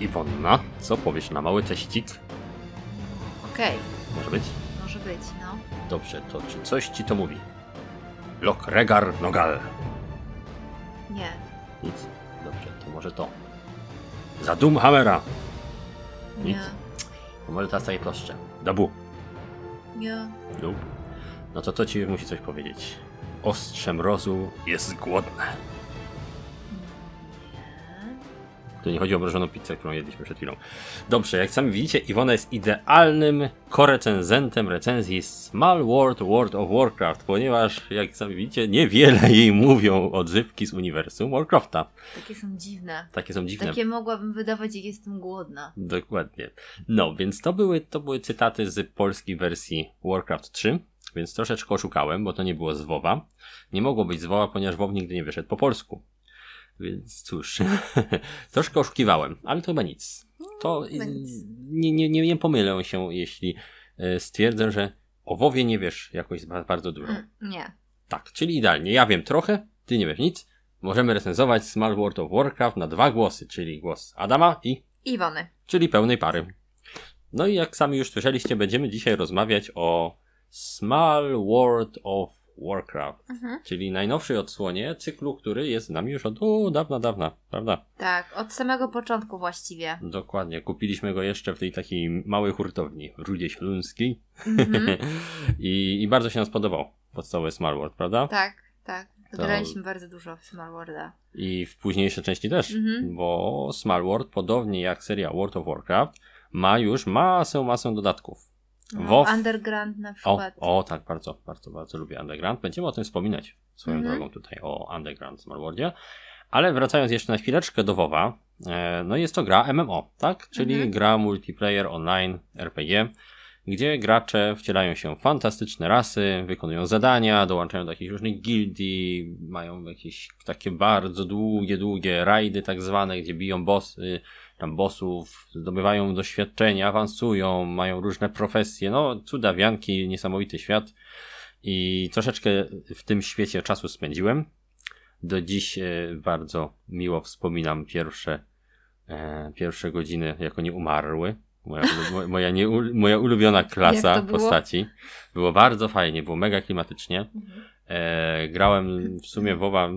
Iwonna, co powiesz na mały teścik? Okej. Okay. Może być? Może być, no. Dobrze, to czy coś ci to mówi? Lok Regar Nogal. Nie. Nic. Dobrze, to może to. Zadum Hamera. Nic. Nie. To może teraz takie prostsze. Dabu. Nie. Lub. No to to ci musi coś powiedzieć. Ostrze mrozu jest głodne. To nie chodzi o mrożoną pizzę, którą jedliśmy przed chwilą. Dobrze, jak sami widzicie, Iwona jest idealnym korecenzentem recenzji Small World World of Warcraft, ponieważ, jak sami widzicie, niewiele jej mówią odzywki z uniwersum Warcrafta. Takie są dziwne. Takie są dziwne. Takie mogłabym wydawać, jak jestem głodna. Dokładnie. No, więc to były, to były cytaty z polskiej wersji Warcraft 3 więc troszeczkę oszukałem, bo to nie było z WoWa. Nie mogło być z WoWa, ponieważ WoW nigdy nie wyszedł po polsku. Więc cóż, troszkę oszukiwałem, ale to chyba nic. To no, nie, nie, nie, nie pomylę się, jeśli e, stwierdzę, że o WoWie nie wiesz jakoś bardzo dużo. Mm, nie. Tak, czyli idealnie. Ja wiem trochę, ty nie wiesz nic. Możemy recenzować Small World of Warcraft na dwa głosy, czyli głos Adama i Iwony. Czyli pełnej pary. No i jak sami już słyszeliście, będziemy dzisiaj rozmawiać o Small World of Warcraft, mhm. czyli najnowszej odsłonie cyklu, który jest z nami już od u, dawna, dawna, prawda? Tak, od samego początku właściwie. Dokładnie, kupiliśmy go jeszcze w tej takiej małej hurtowni w Rudzie Śląskiej mhm. I, I, bardzo się nam podobał podstawowy World, prawda? Tak, tak. Graliśmy bardzo dużo w Worlda. I w późniejszej części też, mhm. bo World, podobnie jak seria World of Warcraft, ma już masę, masę dodatków. No, underground na przykład. O, o, tak, bardzo, bardzo, bardzo lubię Underground. Będziemy o tym wspominać swoją mhm. drogą tutaj o Underground z Ale wracając jeszcze na chwileczkę do WoWa, e, no jest to gra MMO, tak? Czyli mhm. gra multiplayer online RPG, gdzie gracze wcielają się w fantastyczne rasy, wykonują zadania, dołączają do jakichś różnych gildii, mają jakieś takie bardzo długie, długie rajdy tak zwane, gdzie biją bossy, tam bossów, zdobywają doświadczenia, awansują, mają różne profesje, no cuda, wianki, niesamowity świat i troszeczkę w tym świecie czasu spędziłem. Do dziś e, bardzo miło wspominam pierwsze, e, pierwsze godziny jako nieumarły. Moja, moja, nie, moja ulubiona klasa było? postaci. Było bardzo fajnie, było mega klimatycznie. Mhm. E, grałem w sumie WoWa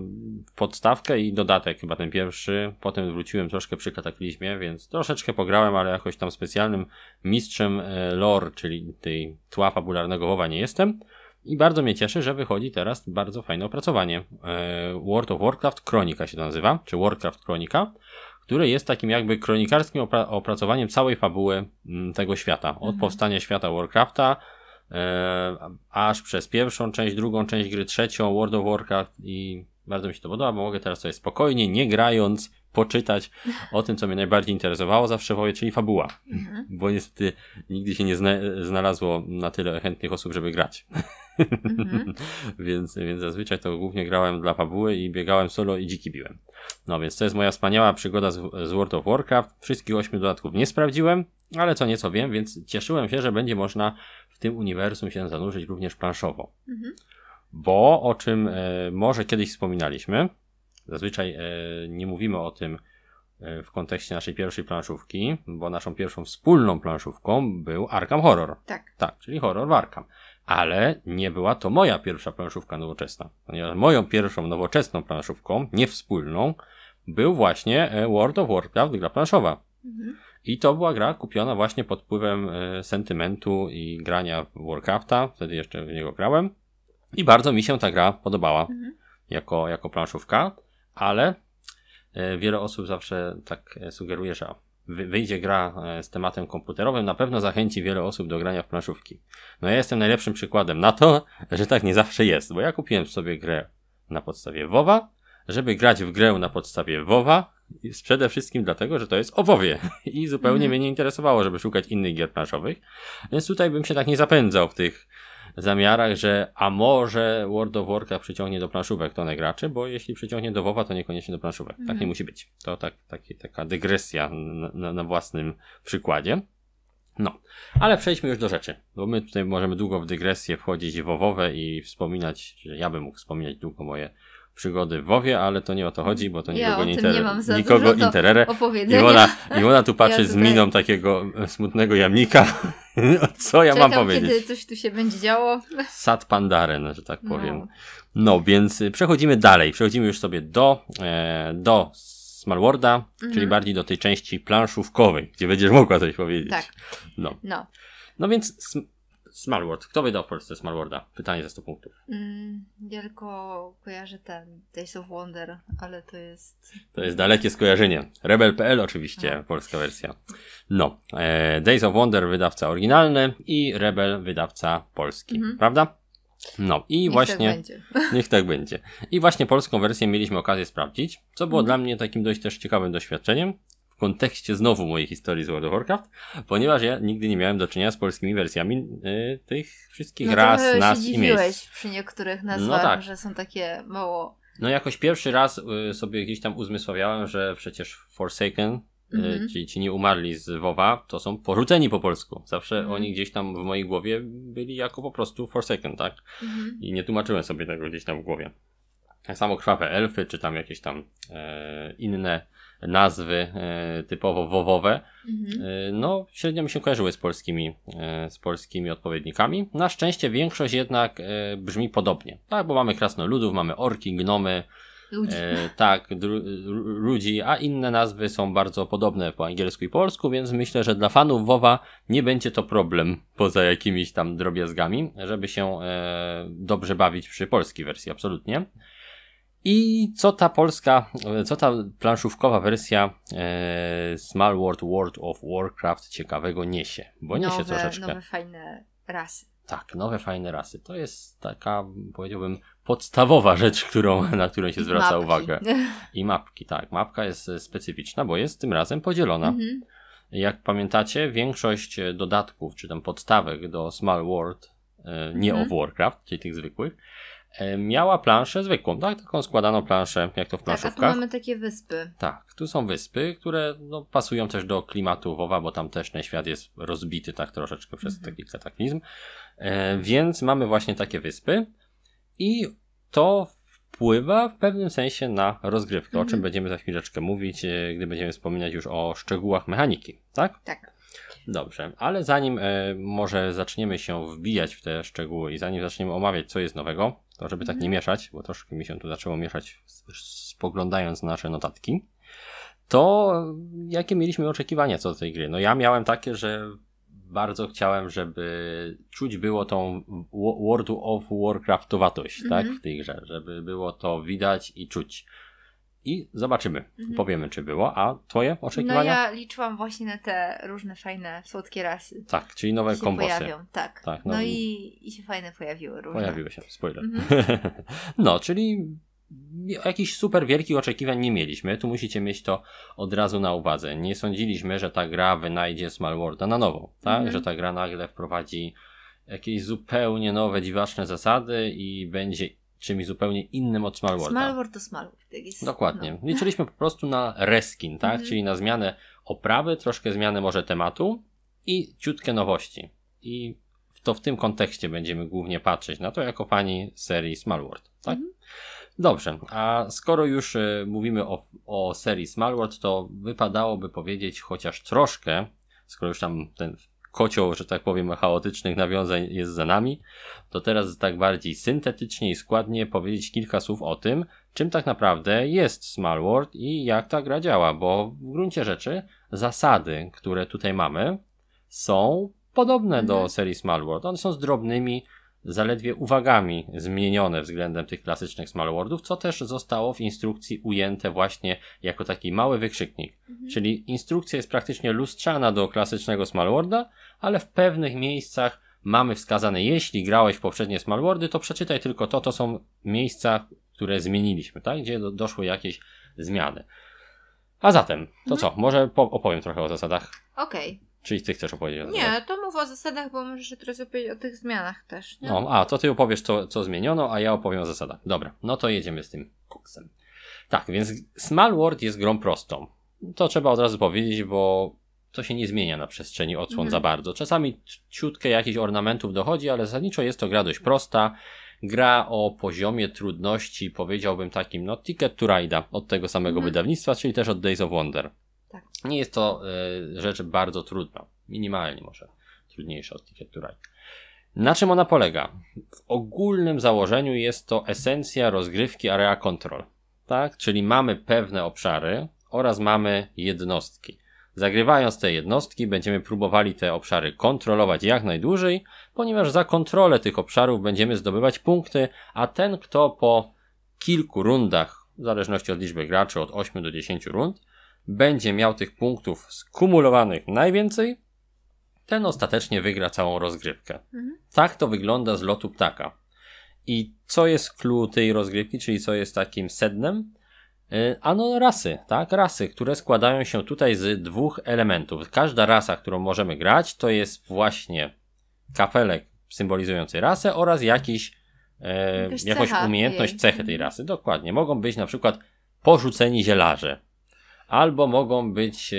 podstawkę i dodatek, chyba ten pierwszy. Potem wróciłem troszkę przy kataklizmie, więc troszeczkę pograłem, ale jakoś tam specjalnym mistrzem e, lore, czyli tej tła fabularnego WoWa nie jestem. I bardzo mnie cieszy, że wychodzi teraz bardzo fajne opracowanie. E, World of Warcraft Kronika się to nazywa, czy Warcraft Kronika, które jest takim jakby kronikarskim opra opracowaniem całej fabuły m, mm, tego świata. Od mhm. powstania świata Warcrafta E, aż przez pierwszą część, drugą część gry, trzecią, World of Warcraft i bardzo mi się to podoba, bo mogę teraz sobie spokojnie, nie grając, poczytać o tym, co mnie najbardziej interesowało zawsze woje, czyli fabuła. Mhm. Bo niestety nigdy się nie znalazło na tyle chętnych osób, żeby grać. Mhm. więc, więc zazwyczaj to głównie grałem dla fabuły i biegałem solo i dziki biłem. No więc to jest moja wspaniała przygoda z, z World of Warcraft. Wszystkich ośmiu dodatków nie sprawdziłem, ale co nieco wiem, więc cieszyłem się, że będzie można tym uniwersum się zanurzyć również planszowo. Mhm. Bo o czym e, może kiedyś wspominaliśmy, zazwyczaj e, nie mówimy o tym e, w kontekście naszej pierwszej planszówki, bo naszą pierwszą wspólną planszówką był Arkham Horror. Tak. Tak, czyli horror w Arkham. Ale nie była to moja pierwsza planszówka nowoczesna. Ponieważ moją pierwszą nowoczesną planszówką, nie wspólną, był właśnie e, World of Warcraft gra planszowa. Mhm. I to była gra kupiona właśnie pod wpływem e, sentymentu i grania w Warcrafta, wtedy jeszcze w niego grałem. I bardzo mi się ta gra podobała mhm. jako, jako planszówka, ale e, wiele osób zawsze tak e, sugeruje, że wyjdzie gra z tematem komputerowym, na pewno zachęci wiele osób do grania w planszówki. No ja jestem najlepszym przykładem na to, że tak nie zawsze jest, bo ja kupiłem sobie grę na podstawie WoWa, żeby grać w grę na podstawie WoWa, jest przede wszystkim dlatego, że to jest owowie i zupełnie mm. mnie nie interesowało, żeby szukać innych gier planszowych, więc tutaj bym się tak nie zapędzał w tych zamiarach, że a może World of Warcraft przyciągnie do planszówek tonę graczy, bo jeśli przyciągnie do WoWa, to niekoniecznie do planszówek. Mm. Tak nie mhm. musi być. To tak, taki, taka dygresja na, na, na własnym przykładzie. No, ale przejdźmy już do rzeczy, bo my tutaj możemy długo w dygresję wchodzić w WoWowe i wspominać, że ja bym mógł wspominać długo moje przygody w WoWie, ale to nie o to chodzi, bo to nikogo ja nie, inter... nikogo interere. I ona tu patrzy ja tutaj... z miną takiego e, smutnego jamnika. Co ja Czekam, mam powiedzieć? kiedy coś tu się będzie działo. Sad pandaren, że tak powiem. No. no, więc y, przechodzimy dalej. Przechodzimy już sobie do, e, do Smallworda, mhm. czyli bardziej do tej części planszówkowej, gdzie będziesz mogła coś powiedzieć. Tak. No. no. No więc Smartword. Kto wydał w Polsce Smartworda? Pytanie za 100 punktów. Mm, tylko kojarzę ten Days of Wonder, ale to jest... To jest dalekie skojarzenie. Rebel.pl oczywiście, no. polska wersja. No, e, Days of Wonder wydawca oryginalny i Rebel wydawca polski, mhm. prawda? No i niech tak właśnie. Tak będzie. Niech tak będzie. I właśnie polską wersję mieliśmy okazję sprawdzić, co było mhm. dla mnie takim dość też ciekawym doświadczeniem, kontekście znowu mojej historii z World of Warcraft, ponieważ ja nigdy nie miałem do czynienia z polskimi wersjami y, tych wszystkich no raz, nas i miejsc. przy niektórych nazwach, no tak. że są takie mało... No jakoś pierwszy raz y, sobie gdzieś tam uzmysławiałem, że przecież Forsaken, y, mhm. czyli ci nie umarli z WoWa, to są porzuceni po polsku. Zawsze mhm. oni gdzieś tam w mojej głowie byli jako po prostu Forsaken, tak? Mhm. I nie tłumaczyłem sobie tego gdzieś tam w głowie. Tak samo krwawe elfy, czy tam jakieś tam e, inne nazwy e, typowo wowowe, mhm. e, no średnio mi się kojarzyły z polskimi, e, z polskimi odpowiednikami. Na szczęście większość jednak brzmi podobnie, tak, bo mamy krasnoludów, mamy orki, gnomy, Ludzi. tak, ludzi, a inne nazwy są bardzo podobne po angielsku i polsku, więc myślę, że dla fanów WoWa nie będzie to problem, poza jakimiś tam drobiazgami, żeby się dobrze bawić przy polskiej wersji, absolutnie. I co ta polska, co ta planszówkowa wersja e, Small World World of Warcraft ciekawego niesie? Bo niesie nowe, troszeczkę. Nowe fajne rasy. Tak, nowe fajne rasy. To jest taka, powiedziałbym, podstawowa rzecz, którą, na którą się zwraca mapki. uwagę. I mapki, tak. Mapka jest specyficzna, bo jest tym razem podzielona. Mhm. Jak pamiętacie, większość dodatków, czy tam podstawek do Small World, e, nie mhm. of Warcraft, czyli tych zwykłych, E, miała planszę zwykłą, tak? Taką składaną planszę, jak to w planszówkach. Tak, a tu mamy takie wyspy. Tak, tu są wyspy, które no, pasują też do klimatu WoWa, bo tam też ten świat jest rozbity tak troszeczkę przez mhm. taki kataklizm. E, więc mamy właśnie takie wyspy i to wpływa w pewnym sensie na rozgrywkę, mhm. o czym mhm. będziemy za chwileczkę mówić, e, gdy będziemy wspominać już o szczegółach mechaniki, tak? Tak. Dobrze, ale zanim e, może zaczniemy się wbijać w te szczegóły i zanim zaczniemy omawiać, co jest nowego, to żeby tak nie mhm. mieszać, bo troszkę mi się tu zaczęło mieszać spoglądając na nasze notatki, to jakie mieliśmy oczekiwania co do tej gry? No ja miałem takie, że bardzo chciałem, żeby czuć było tą World of Warcraftowatość, mm -hmm. tak, mhm. w tej grze, żeby było to widać i czuć i zobaczymy, mhm. powiemy czy było, a twoje oczekiwania? No ja liczyłam właśnie na te różne fajne, słodkie rasy. Tak, czyli nowe się kombosy. Pojawią, tak. tak no, no i, i się fajne pojawiły różne. Pojawiły się, spoiler. Mhm. no, czyli jakichś super wielkich oczekiwań nie mieliśmy, tu musicie mieć to od razu na uwadze. Nie sądziliśmy, że ta gra wynajdzie Small Worlda na nowo, tak? Mhm. Że ta gra nagle wprowadzi jakieś zupełnie nowe, dziwaczne zasady i będzie czymś zupełnie innym od Smallworda. Smallword to Small World, tak Dokładnie. No. Liczyliśmy po prostu na reskin, tak? Mhm. Czyli na zmianę oprawy, troszkę zmianę może tematu i ciutkę nowości. I to w tym kontekście będziemy głównie patrzeć na to jako pani serii Smallworld, tak? Mhm. Dobrze, a skoro już y, mówimy o, o serii Smallworld, to wypadałoby powiedzieć chociaż troszkę, skoro już tam ten kocioł, że tak powiem, chaotycznych nawiązań jest za nami, to teraz tak bardziej syntetycznie i składnie powiedzieć kilka słów o tym, czym tak naprawdę jest Small World i jak ta gra działa, bo w gruncie rzeczy zasady, które tutaj mamy, są podobne do mhm. serii Small World. One są z drobnymi zaledwie uwagami zmienione względem tych klasycznych smallwordów, co też zostało w instrukcji ujęte właśnie jako taki mały wykrzyknik. Mhm. Czyli instrukcja jest praktycznie lustrzana do klasycznego smallworda, ale w pewnych miejscach mamy wskazane, jeśli grałeś w poprzednie smallwordy, to przeczytaj tylko to, to są miejsca, które zmieniliśmy, tak? gdzie doszły jakieś zmiany. A zatem, to mhm. co, może opowiem trochę o zasadach. Okej. Okay. Czyli ty chcesz opowiedzieć o Nie, to mów o zasadach, bo możesz teraz opowiedzieć o tych zmianach też. Nie? No, a to ty opowiesz, co, co zmieniono, a ja opowiem o zasadach. Dobra, no to jedziemy z tym koksem. Tak, więc Small World jest grą prostą. To trzeba od razu powiedzieć, bo to się nie zmienia na przestrzeni odsłon mhm. za bardzo. Czasami ciutkę jakichś ornamentów dochodzi, ale zasadniczo jest to gra dość prosta. Gra o poziomie trudności, powiedziałbym takim, no Ticket to Ride'a od tego samego mhm. wydawnictwa, czyli też od Days of Wonder. Nie jest to e, rzecz bardzo trudna, minimalnie może trudniejsza od Ticket Na czym ona polega? W ogólnym założeniu jest to esencja rozgrywki area control, tak? Czyli mamy pewne obszary oraz mamy jednostki. Zagrywając te jednostki, będziemy próbowali te obszary kontrolować jak najdłużej, ponieważ za kontrolę tych obszarów będziemy zdobywać punkty, a ten, kto po kilku rundach, w zależności od liczby graczy, od 8 do 10 rund, będzie miał tych punktów skumulowanych najwięcej, ten ostatecznie wygra całą rozgrywkę. Mhm. Tak to wygląda z lotu ptaka. I co jest clue tej rozgrywki, czyli co jest takim sednem? Y, ano rasy, tak? Rasy, które składają się tutaj z dwóch elementów. Każda rasa, którą możemy grać, to jest właśnie kafelek symbolizujący rasę oraz jakiś, e, jakąś umiejętność, jej. cechy tej rasy. Dokładnie. Mogą być na przykład porzuceni zielarze albo mogą być, e,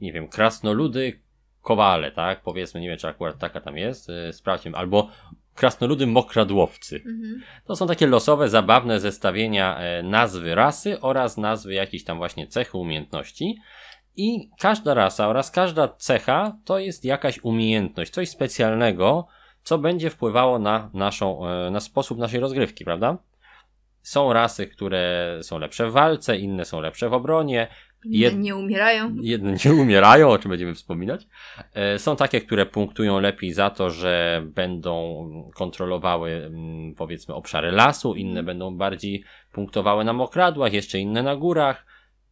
nie wiem, krasnoludy, kowale, tak? Powiedzmy, nie wiem, czy akurat taka tam jest, e, sprawdźmy, albo krasnoludy mokradłowcy. Mhm. To są takie losowe, zabawne zestawienia e, nazwy rasy oraz nazwy jakiejś tam właśnie cechy, umiejętności. I każda rasa oraz każda cecha to jest jakaś umiejętność, coś specjalnego, co będzie wpływało na, naszą, na sposób naszej rozgrywki, prawda? Są rasy, które są lepsze w walce, inne są lepsze w obronie, Jed... nie umierają. Jedne nie umierają, o czym będziemy wspominać. E, są takie, które punktują lepiej za to, że będą kontrolowały mm, powiedzmy obszary lasu, inne mhm. będą bardziej punktowały na mokradłach, jeszcze inne na górach.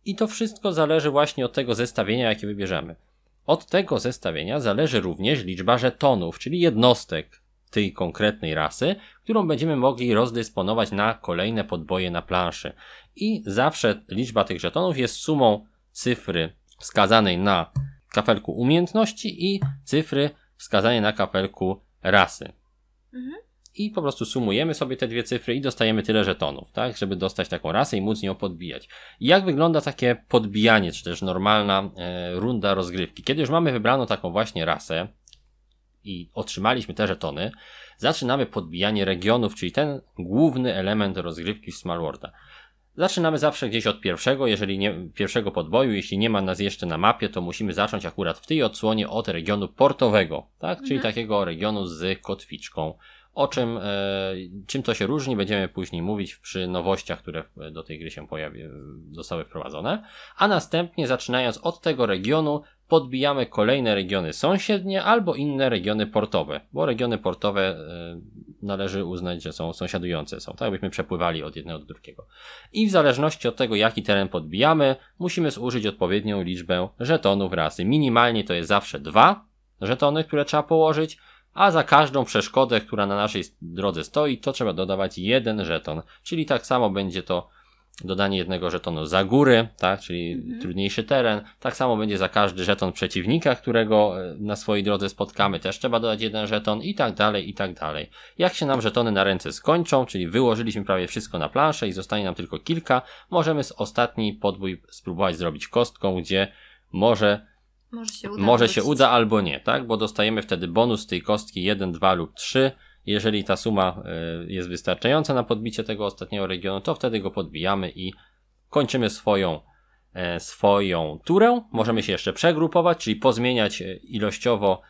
I to wszystko zależy właśnie od tego zestawienia, jakie wybierzemy. Od tego zestawienia zależy również liczba żetonów, czyli jednostek, tej konkretnej rasy, którą będziemy mogli rozdysponować na kolejne podboje na planszy. I zawsze liczba tych żetonów jest sumą cyfry wskazanej na kafelku umiejętności i cyfry wskazanej na kafelku rasy. Mhm. I po prostu sumujemy sobie te dwie cyfry i dostajemy tyle żetonów, tak, żeby dostać taką rasę i móc nią podbijać. I jak wygląda takie podbijanie, czy też normalna e, runda rozgrywki? Kiedy już mamy wybraną taką właśnie rasę, i otrzymaliśmy te żetony, zaczynamy podbijanie regionów, czyli ten główny element rozgrywki w Smallworlda. Zaczynamy zawsze gdzieś od pierwszego, jeżeli nie, pierwszego podboju, jeśli nie ma nas jeszcze na mapie, to musimy zacząć akurat w tej odsłonie od regionu portowego, tak? Czyli mhm. takiego regionu z kotwiczką. O czym, e, czym to się różni, będziemy później mówić przy nowościach, które e, do tej gry się pojawi, zostały wprowadzone. A następnie, zaczynając od tego regionu, podbijamy kolejne regiony sąsiednie albo inne regiony portowe, bo regiony portowe e, należy uznać, że są sąsiadujące, są tak jakbyśmy przepływali od jednego do drugiego. I w zależności od tego, jaki teren podbijamy, musimy zużyć odpowiednią liczbę żetonów rasy Minimalnie to jest zawsze dwa żetony, które trzeba położyć, a za każdą przeszkodę, która na naszej drodze stoi, to trzeba dodawać jeden żeton, czyli tak samo będzie to dodanie jednego żetonu za góry, tak, czyli mhm. trudniejszy teren. Tak samo będzie za każdy żeton przeciwnika, którego e, na swojej drodze spotkamy, też trzeba dodać jeden żeton i tak dalej, i tak dalej. Jak się nam żetony na ręce skończą, czyli wyłożyliśmy prawie wszystko na planszę i zostanie nam tylko kilka, możemy z ostatni podbój spróbować zrobić kostką, gdzie może może się uda, może się uda albo nie, tak? Bo dostajemy wtedy bonus tej kostki 1, 2 lub 3 jeżeli ta suma e, jest wystarczająca na podbicie tego ostatniego regionu, to wtedy go podbijamy i kończymy swoją, e, swoją turę. Możemy się jeszcze przegrupować, czyli pozmieniać e, ilościowo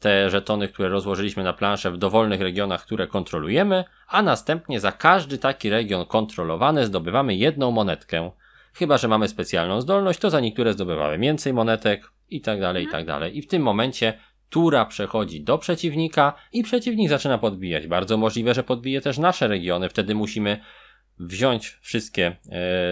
te żetony, które rozłożyliśmy na planszę w dowolnych regionach, które kontrolujemy, a następnie za każdy taki region kontrolowany zdobywamy jedną monetkę. Chyba, że mamy specjalną zdolność, to za niektóre zdobywamy więcej monetek i tak dalej, i mhm. tak dalej. I w tym momencie Tura przechodzi do przeciwnika i przeciwnik zaczyna podbijać. Bardzo możliwe, że podbije też nasze regiony. Wtedy musimy wziąć wszystkie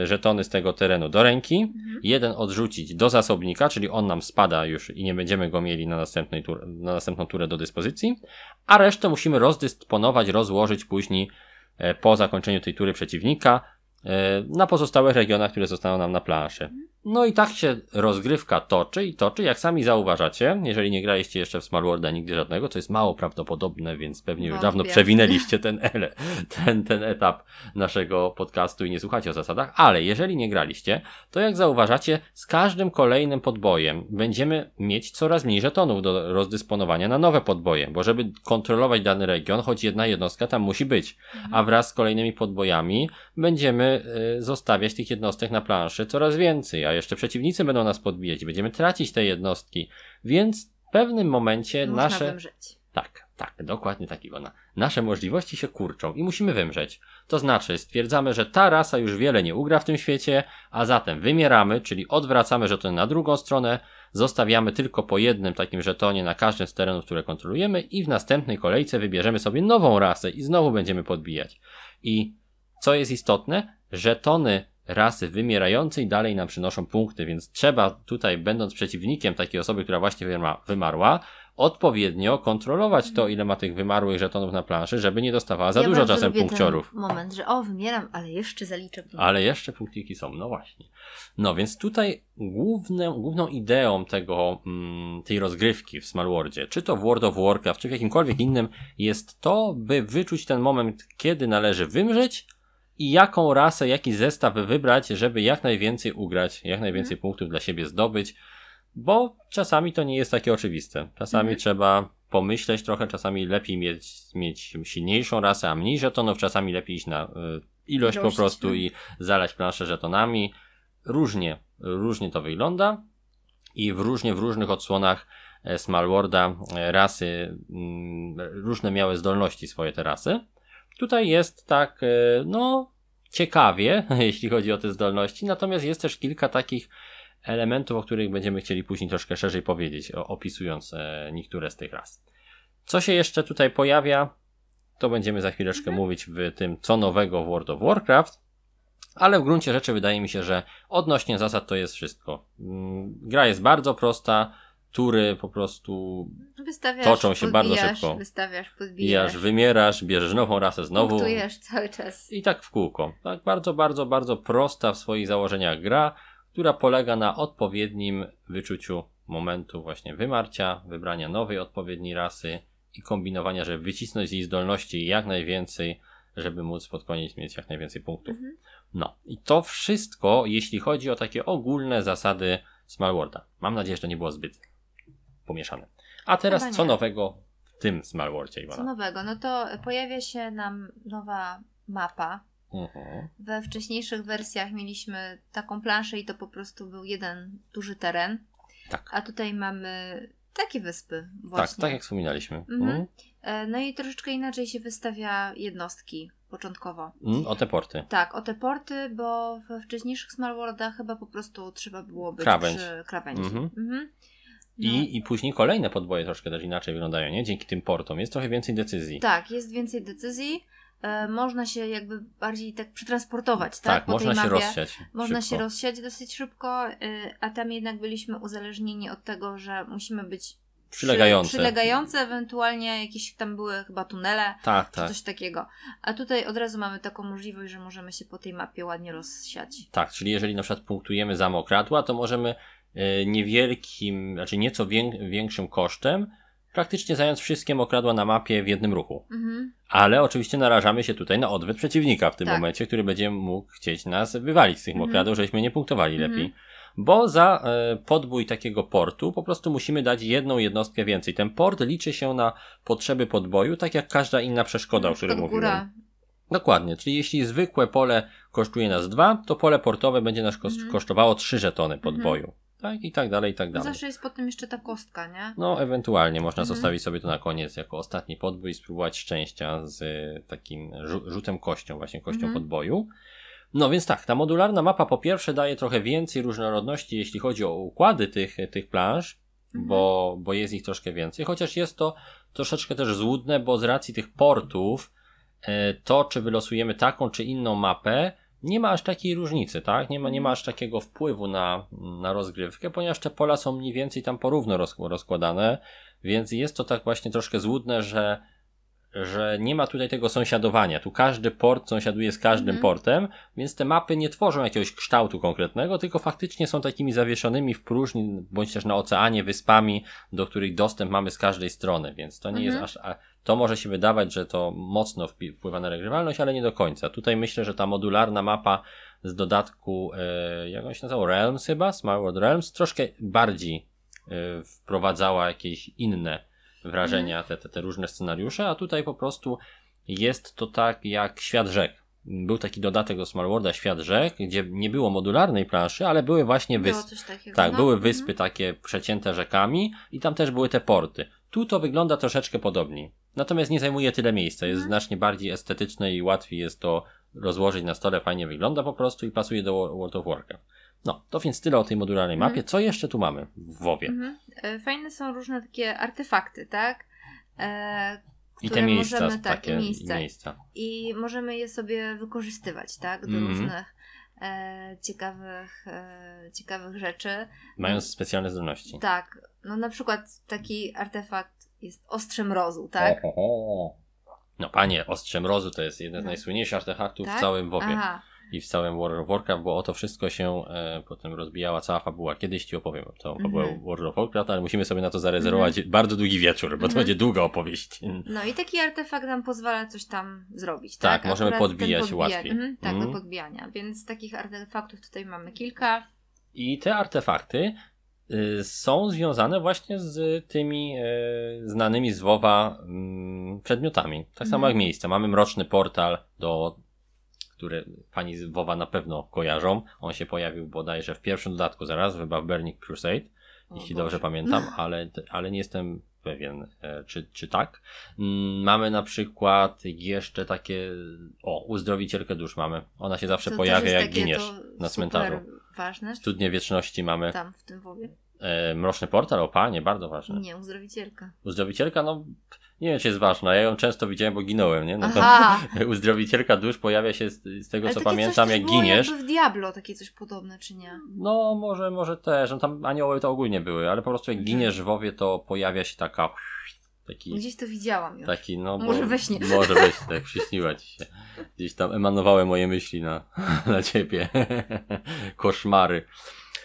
e, żetony z tego terenu do ręki, mhm. jeden odrzucić do zasobnika, czyli on nam spada już i nie będziemy go mieli na, następnej tur- na następną turę do dyspozycji, a resztę musimy rozdysponować, rozłożyć później e, po zakończeniu tej tury przeciwnika e, na pozostałych regionach, które zostaną nam na planszy. Mhm. No i tak się rozgrywka toczy i toczy, jak sami zauważacie, jeżeli nie graliście jeszcze w Small Worlda nigdy żadnego, co jest mało prawdopodobne, więc pewnie już no, dawno przewinęliście ten, ten, ten etap naszego podcastu i nie słuchacie o zasadach, ale jeżeli nie graliście, to jak zauważacie, z każdym kolejnym podbojem będziemy mieć coraz mniej żetonów do rozdysponowania na nowe podboje, bo żeby kontrolować dany region, choć jedna jednostka tam musi być, mhm. a wraz z kolejnymi podbojami będziemy y, zostawiać tych jednostek na planszy coraz więcej, a jeszcze przeciwnicy będą nas podbijać, będziemy tracić te jednostki, więc w pewnym momencie Można nasze. Wymrzeć. Tak, tak, dokładnie tak, Iwona. Nasze możliwości się kurczą i musimy wymrzeć. To znaczy, stwierdzamy, że ta rasa już wiele nie ugra w tym świecie, a zatem wymieramy, czyli odwracamy żeton na drugą stronę, zostawiamy tylko po jednym takim żetonie na każdym z terenów, które kontrolujemy i w następnej kolejce wybierzemy sobie nową rasę i znowu będziemy podbijać. I co jest istotne, żetony rasy wymierającej dalej nam przynoszą punkty, więc trzeba tutaj, będąc przeciwnikiem takiej osoby, która właśnie wymarła, odpowiednio kontrolować to, mhm. ile ma tych wymarłych żetonów na planszy, żeby nie dostawała za ja dużo czasem punkciorów. moment, że o, wymieram, ale jeszcze zaliczę punkty. Ale jeszcze punktiki są, no właśnie. No więc tutaj główne, główną ideą tego, mm, tej rozgrywki w Small Worldzie, czy to w World of Warcraft, czy w jakimkolwiek innym, jest to, by wyczuć ten moment, kiedy należy wymrzeć, i jaką rasę, jaki zestaw wybrać, żeby jak najwięcej ugrać, jak najwięcej mhm. punktów dla siebie zdobyć, bo czasami to nie jest takie oczywiste. Czasami mhm. trzeba pomyśleć trochę, czasami lepiej mieć, mieć silniejszą rasę, a mniej żetonów, czasami lepiej iść na y, ilość po prostu tak. i zalać planszę żetonami. Różnie, różnie to wygląda i w różnie, w różnych odsłonach e, Smallworda e, rasy, y, różne miały zdolności swoje te rasy. Tutaj jest tak, e, no, ciekawie, jeśli chodzi o te zdolności, natomiast jest też kilka takich elementów, o których będziemy chcieli później troszkę szerzej powiedzieć, opisując e, niektóre z tych raz. Co się jeszcze tutaj pojawia, to będziemy za chwileczkę mhm. mówić w tym, co nowego w World of Warcraft, ale w gruncie rzeczy wydaje mi się, że odnośnie zasad to jest wszystko. Mm, gra jest bardzo prosta, tury po prostu no wystawiasz, toczą się bardzo szybko. Wystawiasz, podbijasz. wymierasz, bierzesz nową rasę znowu. Punktujesz cały czas. I tak w kółko. Tak bardzo, bardzo, bardzo prosta w swoich założeniach gra, która polega na odpowiednim wyczuciu momentu właśnie wymarcia, wybrania nowej odpowiedniej rasy i kombinowania, żeby wycisnąć z jej zdolności jak najwięcej, żeby móc pod koniec mieć jak najwięcej punktów. Mhm. No i to wszystko, jeśli chodzi o takie ogólne zasady Small Worlda. Mam nadzieję, że to nie było zbyt pomieszane. A teraz co nowego w tym Smalwordzie, Iwana? Co nowego? No to pojawia się nam nowa mapa. Mhm. We wcześniejszych wersjach mieliśmy taką planszę i to po prostu był jeden duży teren. Tak. A tutaj mamy takie wyspy właśnie. Tak, tak jak wspominaliśmy. Mhm. Mhm. E, no i troszeczkę inaczej się wystawia jednostki początkowo. Mm, o te porty. Tak, o te porty, bo we wcześniejszych Smallworldach chyba po prostu trzeba było być Krawędź. przy krawędzi. Mhm. No. I, I później kolejne podboje troszkę też inaczej wyglądają, nie? Dzięki tym portom. Jest trochę więcej decyzji. Tak, jest więcej decyzji. E, można się jakby bardziej tak przetransportować, tak? tak można się rozsiać. Można szybko. się rozsiać dosyć szybko, y, a tam jednak byliśmy uzależnieni od tego, że musimy być przylegające. przylegające, ewentualnie jakieś tam były chyba tunele, tak, tak. czy tak. coś takiego. A tutaj od razu mamy taką możliwość, że możemy się po tej mapie ładnie rozsiać. Tak, czyli jeżeli na przykład punktujemy zamokradła, to możemy E, niewielkim, znaczy nieco większym kosztem, praktycznie zając wszystkim mokradła na mapie w jednym ruchu. Mhm. Ale oczywiście narażamy się tutaj na odwet przeciwnika w tym tak. momencie, który będzie mógł chcieć nas wywalić z tych mhm. mokradów, żeśmy nie punktowali mhm. lepiej. Bo za e, podbój takiego portu po prostu musimy dać jedną jednostkę więcej. Ten port liczy się na potrzeby podboju, tak jak każda inna przeszkoda, o mhm. której mówiłem. Dokładnie, czyli jeśli zwykłe pole kosztuje nas dwa, to pole portowe będzie nas mhm. kosztowało trzy żetony mhm. podboju. Tak, i tak dalej, i tak dalej. Zawsze jest potem jeszcze ta kostka, nie? No, ewentualnie można mhm. zostawić sobie to na koniec jako ostatni podbój i spróbować szczęścia z e, takim rzutem kością, właśnie kością mhm. podboju. No więc tak, ta modularna mapa po pierwsze daje trochę więcej różnorodności, jeśli chodzi o układy tych, tych planż, mhm. bo, bo jest ich troszkę więcej, chociaż jest to troszeczkę też złudne, bo z racji tych portów, e, to czy wylosujemy taką czy inną mapę, nie ma aż takiej różnicy, tak? Nie ma, nie ma mhm. aż takiego wpływu na, na rozgrywkę, ponieważ te pola są mniej więcej tam porówno rozkładane, więc jest to tak właśnie troszkę złudne, że że nie ma tutaj tego sąsiadowania. Tu każdy port sąsiaduje z każdym mhm. portem, więc te mapy nie tworzą jakiegoś kształtu konkretnego, tylko faktycznie są takimi zawieszonymi w próżni, bądź też na oceanie, wyspami, do których dostęp mamy z każdej strony, więc to nie mhm. jest aż to może się wydawać, że to mocno wpływa na regrywalność, ale nie do końca. Tutaj myślę, że ta modularna mapa z dodatku, e, jak on się nazywał, Realms chyba, Small World Realms, troszkę bardziej e, wprowadzała jakieś inne wrażenia, mhm. te, te, te różne scenariusze, a tutaj po prostu jest to tak jak Świat Rzek. Był taki dodatek do small worlda Świat Rzek, gdzie nie było modularnej planszy, ale były właśnie wyspy. Tak, no. były mhm. wyspy takie przecięte rzekami i tam też były te porty. Tu to wygląda troszeczkę podobnie. Natomiast nie zajmuje tyle miejsca, jest mhm. znacznie bardziej estetyczne i łatwiej jest to rozłożyć na stole, fajnie wygląda po prostu i pasuje do World of Warcraft. No, to więc tyle o tej modularnej mhm. mapie. Co jeszcze tu mamy w WoWie? Mhm. E, fajne są różne takie artefakty, tak? E, I te miejsca, możemy, tak, takie, miejsca. I miejsca. I możemy je sobie wykorzystywać, tak? Do mhm. różnych e, ciekawych, e, ciekawych rzeczy. Mając no, specjalne zdolności. Tak. No na przykład taki artefakt jest ostrze mrozu, tak? Oho, No panie, ostrze mrozu to jest jeden z no. najsłynniejszych artefaktów tak? w całym WoWie. Aha. I w całym World of Warcraft, bo o to wszystko się e, potem rozbijała cała fabuła. Kiedyś ci opowiem o tą fabułę mm -hmm. World of Warcraft, ale musimy sobie na to zarezerwować mm -hmm. bardzo długi wieczór, bo mm -hmm. to mhm. będzie długa opowieść. No i taki artefakt nam pozwala coś tam zrobić, tak? Tak, możemy podbijać podbija... łatwiej. Mhm, tak, do mhm. podbijania. Więc takich artefaktów tutaj mamy kilka. I te artefakty Y, są związane właśnie z tymi y, znanymi z WoWa mm, przedmiotami. Tak mhm. samo jak mhm. miejsce. Mamy mroczny portal do który pani z WoWa na pewno kojarzą. On się pojawił bodajże w pierwszym dodatku zaraz, chyba w Burning Crusade, o jeśli Boże. dobrze pamiętam, ale, ale nie jestem pewien, e, czy, czy tak. Mm, mamy na przykład jeszcze takie, o, uzdrowicielkę dusz mamy. Ona się zawsze to pojawia, jak giniesz na cmentarzu. Ważne. Studnie wieczności mamy. Tam, w tym wowie. E, mroczny portal, o panie, bardzo ważne. Nie, uzdrowicielka. Uzdrowicielka, no nie wiem, czy jest ważna. Ja ją często widziałem, bo ginąłem, nie? No to uzdrowicielka dusz pojawia się z, z tego, Ale co pamiętam, jak giniesz. Było w Diablo takie coś podobne, czy nie? No, może, może też. No, tam anioły to ogólnie były, ale po prostu jak mhm. giniesz w owie, to pojawia się taka... Taki, Gdzieś to widziałam już. Taki, no, może we śnie. Może we śnie, tak przyśniła ci się. Gdzieś tam emanowały moje myśli na, na ciebie. Koszmary.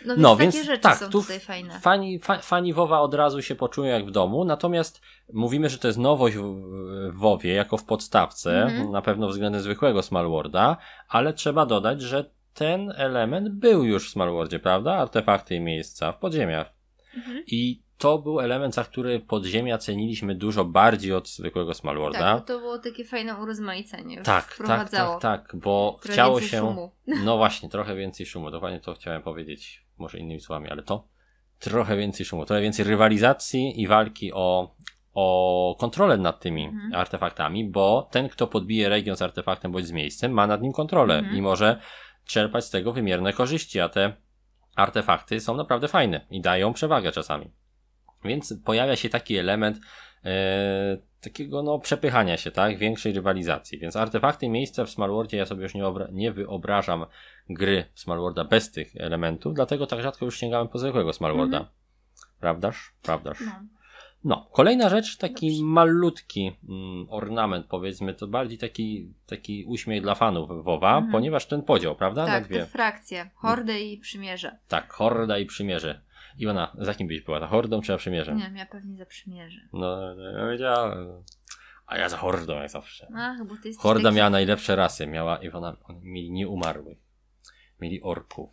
No, no więc, no, takie rzeczy tak, są tu tutaj fajne. Fani, fani WoWa od razu się poczują jak w domu, natomiast mówimy, że to jest nowość w WoWie jako w podstawce, mhm. na pewno względem zwykłego Worlda, ale trzeba dodać, że ten element był już w Worldzie, prawda? Artefakty i miejsca w podziemiach. Mhm. I to był element, za który podziemia ceniliśmy dużo bardziej od zwykłego Worlda. Tak, to było takie fajne urozmaicenie. Tak, tak, tak, tak, bo trochę chciało się. Szumu. No właśnie, trochę więcej szumu, dokładnie to chciałem powiedzieć może innymi słowami, ale to, trochę więcej szumu, trochę więcej rywalizacji i walki o, o kontrolę nad tymi mhm. artefaktami, bo ten, kto podbije region z artefaktem bądź z miejscem, ma nad nim kontrolę mhm. i może czerpać z tego wymierne korzyści, a te artefakty są naprawdę fajne i dają przewagę czasami. Więc pojawia się taki element, yy, takiego no, przepychania się, tak? Większej rywalizacji. Więc artefakty miejsca w Smallworldzie ja sobie już nie, nie wyobrażam gry Smallworlda bez tych elementów, dlatego tak rzadko już sięgałem po zwykłego Smallworlda. Mhm. Prawdaż? Prawdaż. No. no. kolejna rzecz, taki Dobrze. malutki mm, ornament, powiedzmy, to bardziej taki, taki uśmiech dla fanów WoWa, mhm. ponieważ ten podział, prawda? Tak, dwie. frakcje, hordy i przymierze. Tak, horda i przymierze. Iwana, za kim byś była? Za hordą czy za przymierzem? Nie miała ja pewnie za przymierzem. No, no ja wiedziałem. No. A ja za hordą jak zawsze. Ach, no, bo ty jesteś Horda taki... miała najlepsze rasy. Miała, Iwana, mieli nieumarłych. Mieli orków.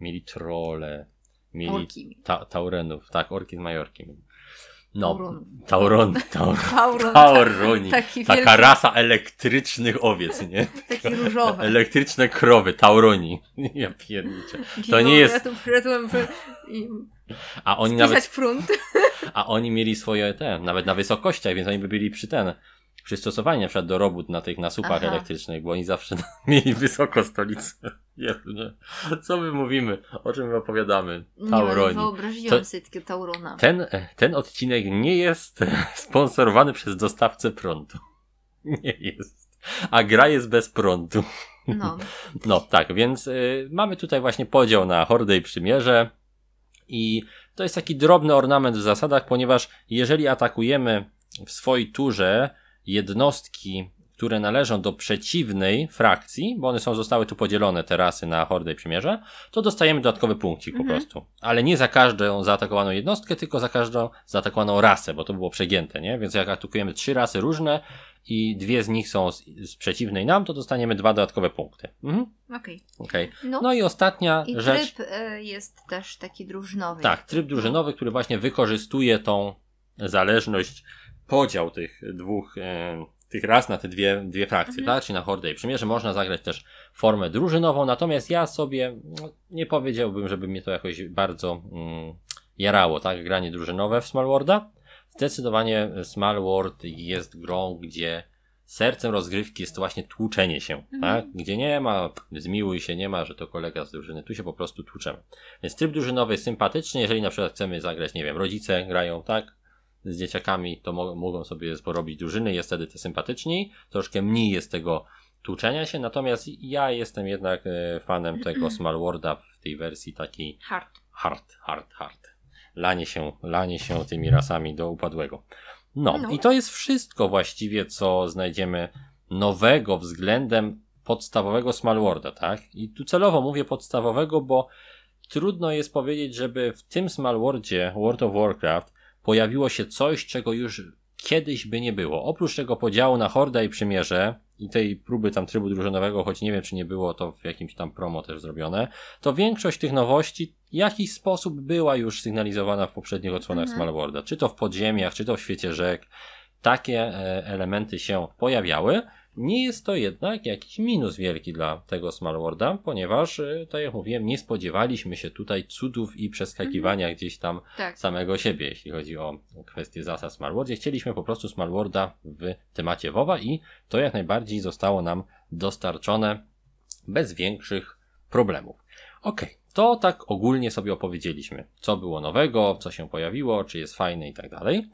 Mieli trole. Mieli ta, taurenów. Tak, orki z Majorki mieli. No, Tauron. Tauron. Tauron. Tauroni. Taki Taka wielki... rasa elektrycznych owiec, nie? Taki różowy. Elektryczne krowy, Tauroni. Ja pierdolę. To nie jest... Ja tu przyszedłem A oni nawet... frunt. A oni mieli swoje te, nawet na wysokościach, więc oni by byli przy ten, przystosowani na przykład do robót na tych nasupach elektrycznych, bo oni zawsze mieli wysoko stolicę. Jezu, nie. Co my mówimy? O czym my opowiadamy? Tauroni. Nie wyobraziłam to, sobie Taurona. Ten, e, ten odcinek nie jest sponsorowany przez dostawcę prądu. Nie jest. A gra jest bez prądu. No. No tak, więc y, mamy tutaj właśnie podział na hordę i przymierze. I to jest taki drobny ornament w zasadach, ponieważ jeżeli atakujemy w swojej turze, jednostki, które należą do przeciwnej frakcji, bo one są zostały tu podzielone, te rasy na hordę i przymierze, to dostajemy dodatkowy punkcik mhm. po prostu. Ale nie za każdą zaatakowaną jednostkę, tylko za każdą zaatakowaną rasę, bo to było przegięte, nie? Więc jak atakujemy trzy rasy różne i dwie z nich są z, z przeciwnej nam, to dostaniemy dwa dodatkowe punkty. Mhm. Okej. Okay. okay. No, no, i ostatnia i rzecz. Tryb e, jest też taki drużynowy. Tak, tryb drużynowy, który właśnie wykorzystuje tą zależność podział tych dwóch, e, tych raz na te dwie, dwie frakcje, mhm. tak? Czyli na Hordę i Przymierze. Można zagrać też formę drużynową, natomiast ja sobie no, nie powiedziałbym, żeby mnie to jakoś bardzo mm, jarało, tak? Granie drużynowe w Small World'a. Zdecydowanie Small World jest grą, gdzie sercem rozgrywki jest to właśnie tłuczenie się, mhm. tak? Gdzie nie ma, zmiłuj się, nie ma, że to kolega z drużyny, tu się po prostu tłuczemy. Więc tryb drużynowy jest sympatyczny, jeżeli na przykład chcemy zagrać, nie wiem, rodzice grają, tak? z dzieciakami, to mo mogą sobie porobić drużyny, jest wtedy te sympatyczni, troszkę mniej jest tego tłuczenia się, natomiast ja jestem jednak e, fanem tego Small Worlda w tej wersji takiej hard, hard, hard, hard. Lanie się, lanie się tymi rasami do upadłego. No, no, i to jest wszystko właściwie, co znajdziemy nowego względem podstawowego Small Worlda, tak? I tu celowo mówię podstawowego, bo trudno jest powiedzieć, żeby w tym Small Worldzie World of Warcraft pojawiło się coś, czego już kiedyś by nie było. Oprócz tego podziału na Horda i Przymierze i tej próby tam trybu drużynowego, choć nie wiem, czy nie było to w jakimś tam promo też zrobione, to większość tych nowości w jakiś sposób była już sygnalizowana w poprzednich odsłonach mhm. Smallworlda. Czy to w podziemiach, czy to w świecie rzek. Takie e, elementy się pojawiały. Nie jest to jednak jakiś minus wielki dla tego Smallworda, ponieważ, y, tak jak mówiłem, nie spodziewaliśmy się tutaj cudów i przeskakiwania mhm. gdzieś tam tak. samego siebie, jeśli chodzi o kwestie zasad Smallwordzie. Chcieliśmy po prostu Smallworda w temacie WoWa i to jak najbardziej zostało nam dostarczone bez większych problemów. Okej, okay. to tak ogólnie sobie opowiedzieliśmy, co było nowego, co się pojawiło, czy jest fajne i tak dalej.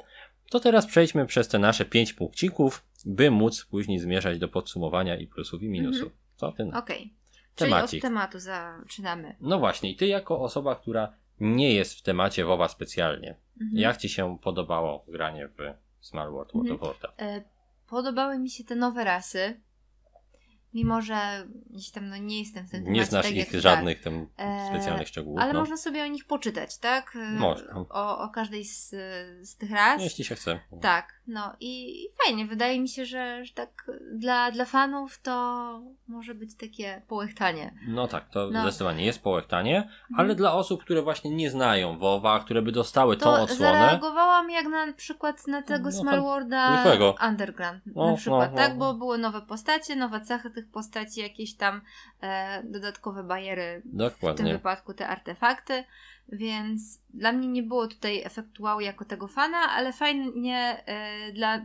To teraz przejdźmy przez te nasze pięć punkcików by móc później zmierzać do podsumowania i plusów i minusów. Mhm. Co ty na Okej. Okay. Temacik. Czyli od tematu zaczynamy. No właśnie, i ty jako osoba, która nie jest w temacie WoWa specjalnie, mhm. jak ci się podobało granie w Small World World mhm. of Warcraft? E, podobały mi się te nowe rasy, mimo że gdzieś tam no, nie jestem w tym temacie. Nie znasz tak ich żadnych tak. specjalnych szczegółów. Ale no. można sobie o nich poczytać, tak? E, można. O, o każdej z, z tych ras. Jeśli się chce. Tak. No i, fajnie, wydaje mi się, że, że, tak dla, dla fanów to może być takie połechtanie. No tak, to no. zdecydowanie jest połechtanie, mhm. ale dla osób, które właśnie nie znają WoWa, które by dostały to tą odsłonę. Zareagowałam jak na przykład na tego no, Smallworda Underground no, na no, przykład, no, tak? No. Bo były nowe postacie, nowe cechy tych postaci, jakieś tam e, dodatkowe bariery Dokładnie. w tym wypadku te artefakty. Więc dla mnie nie było tutaj efektu wow jako tego fana, ale fajnie y, dla y,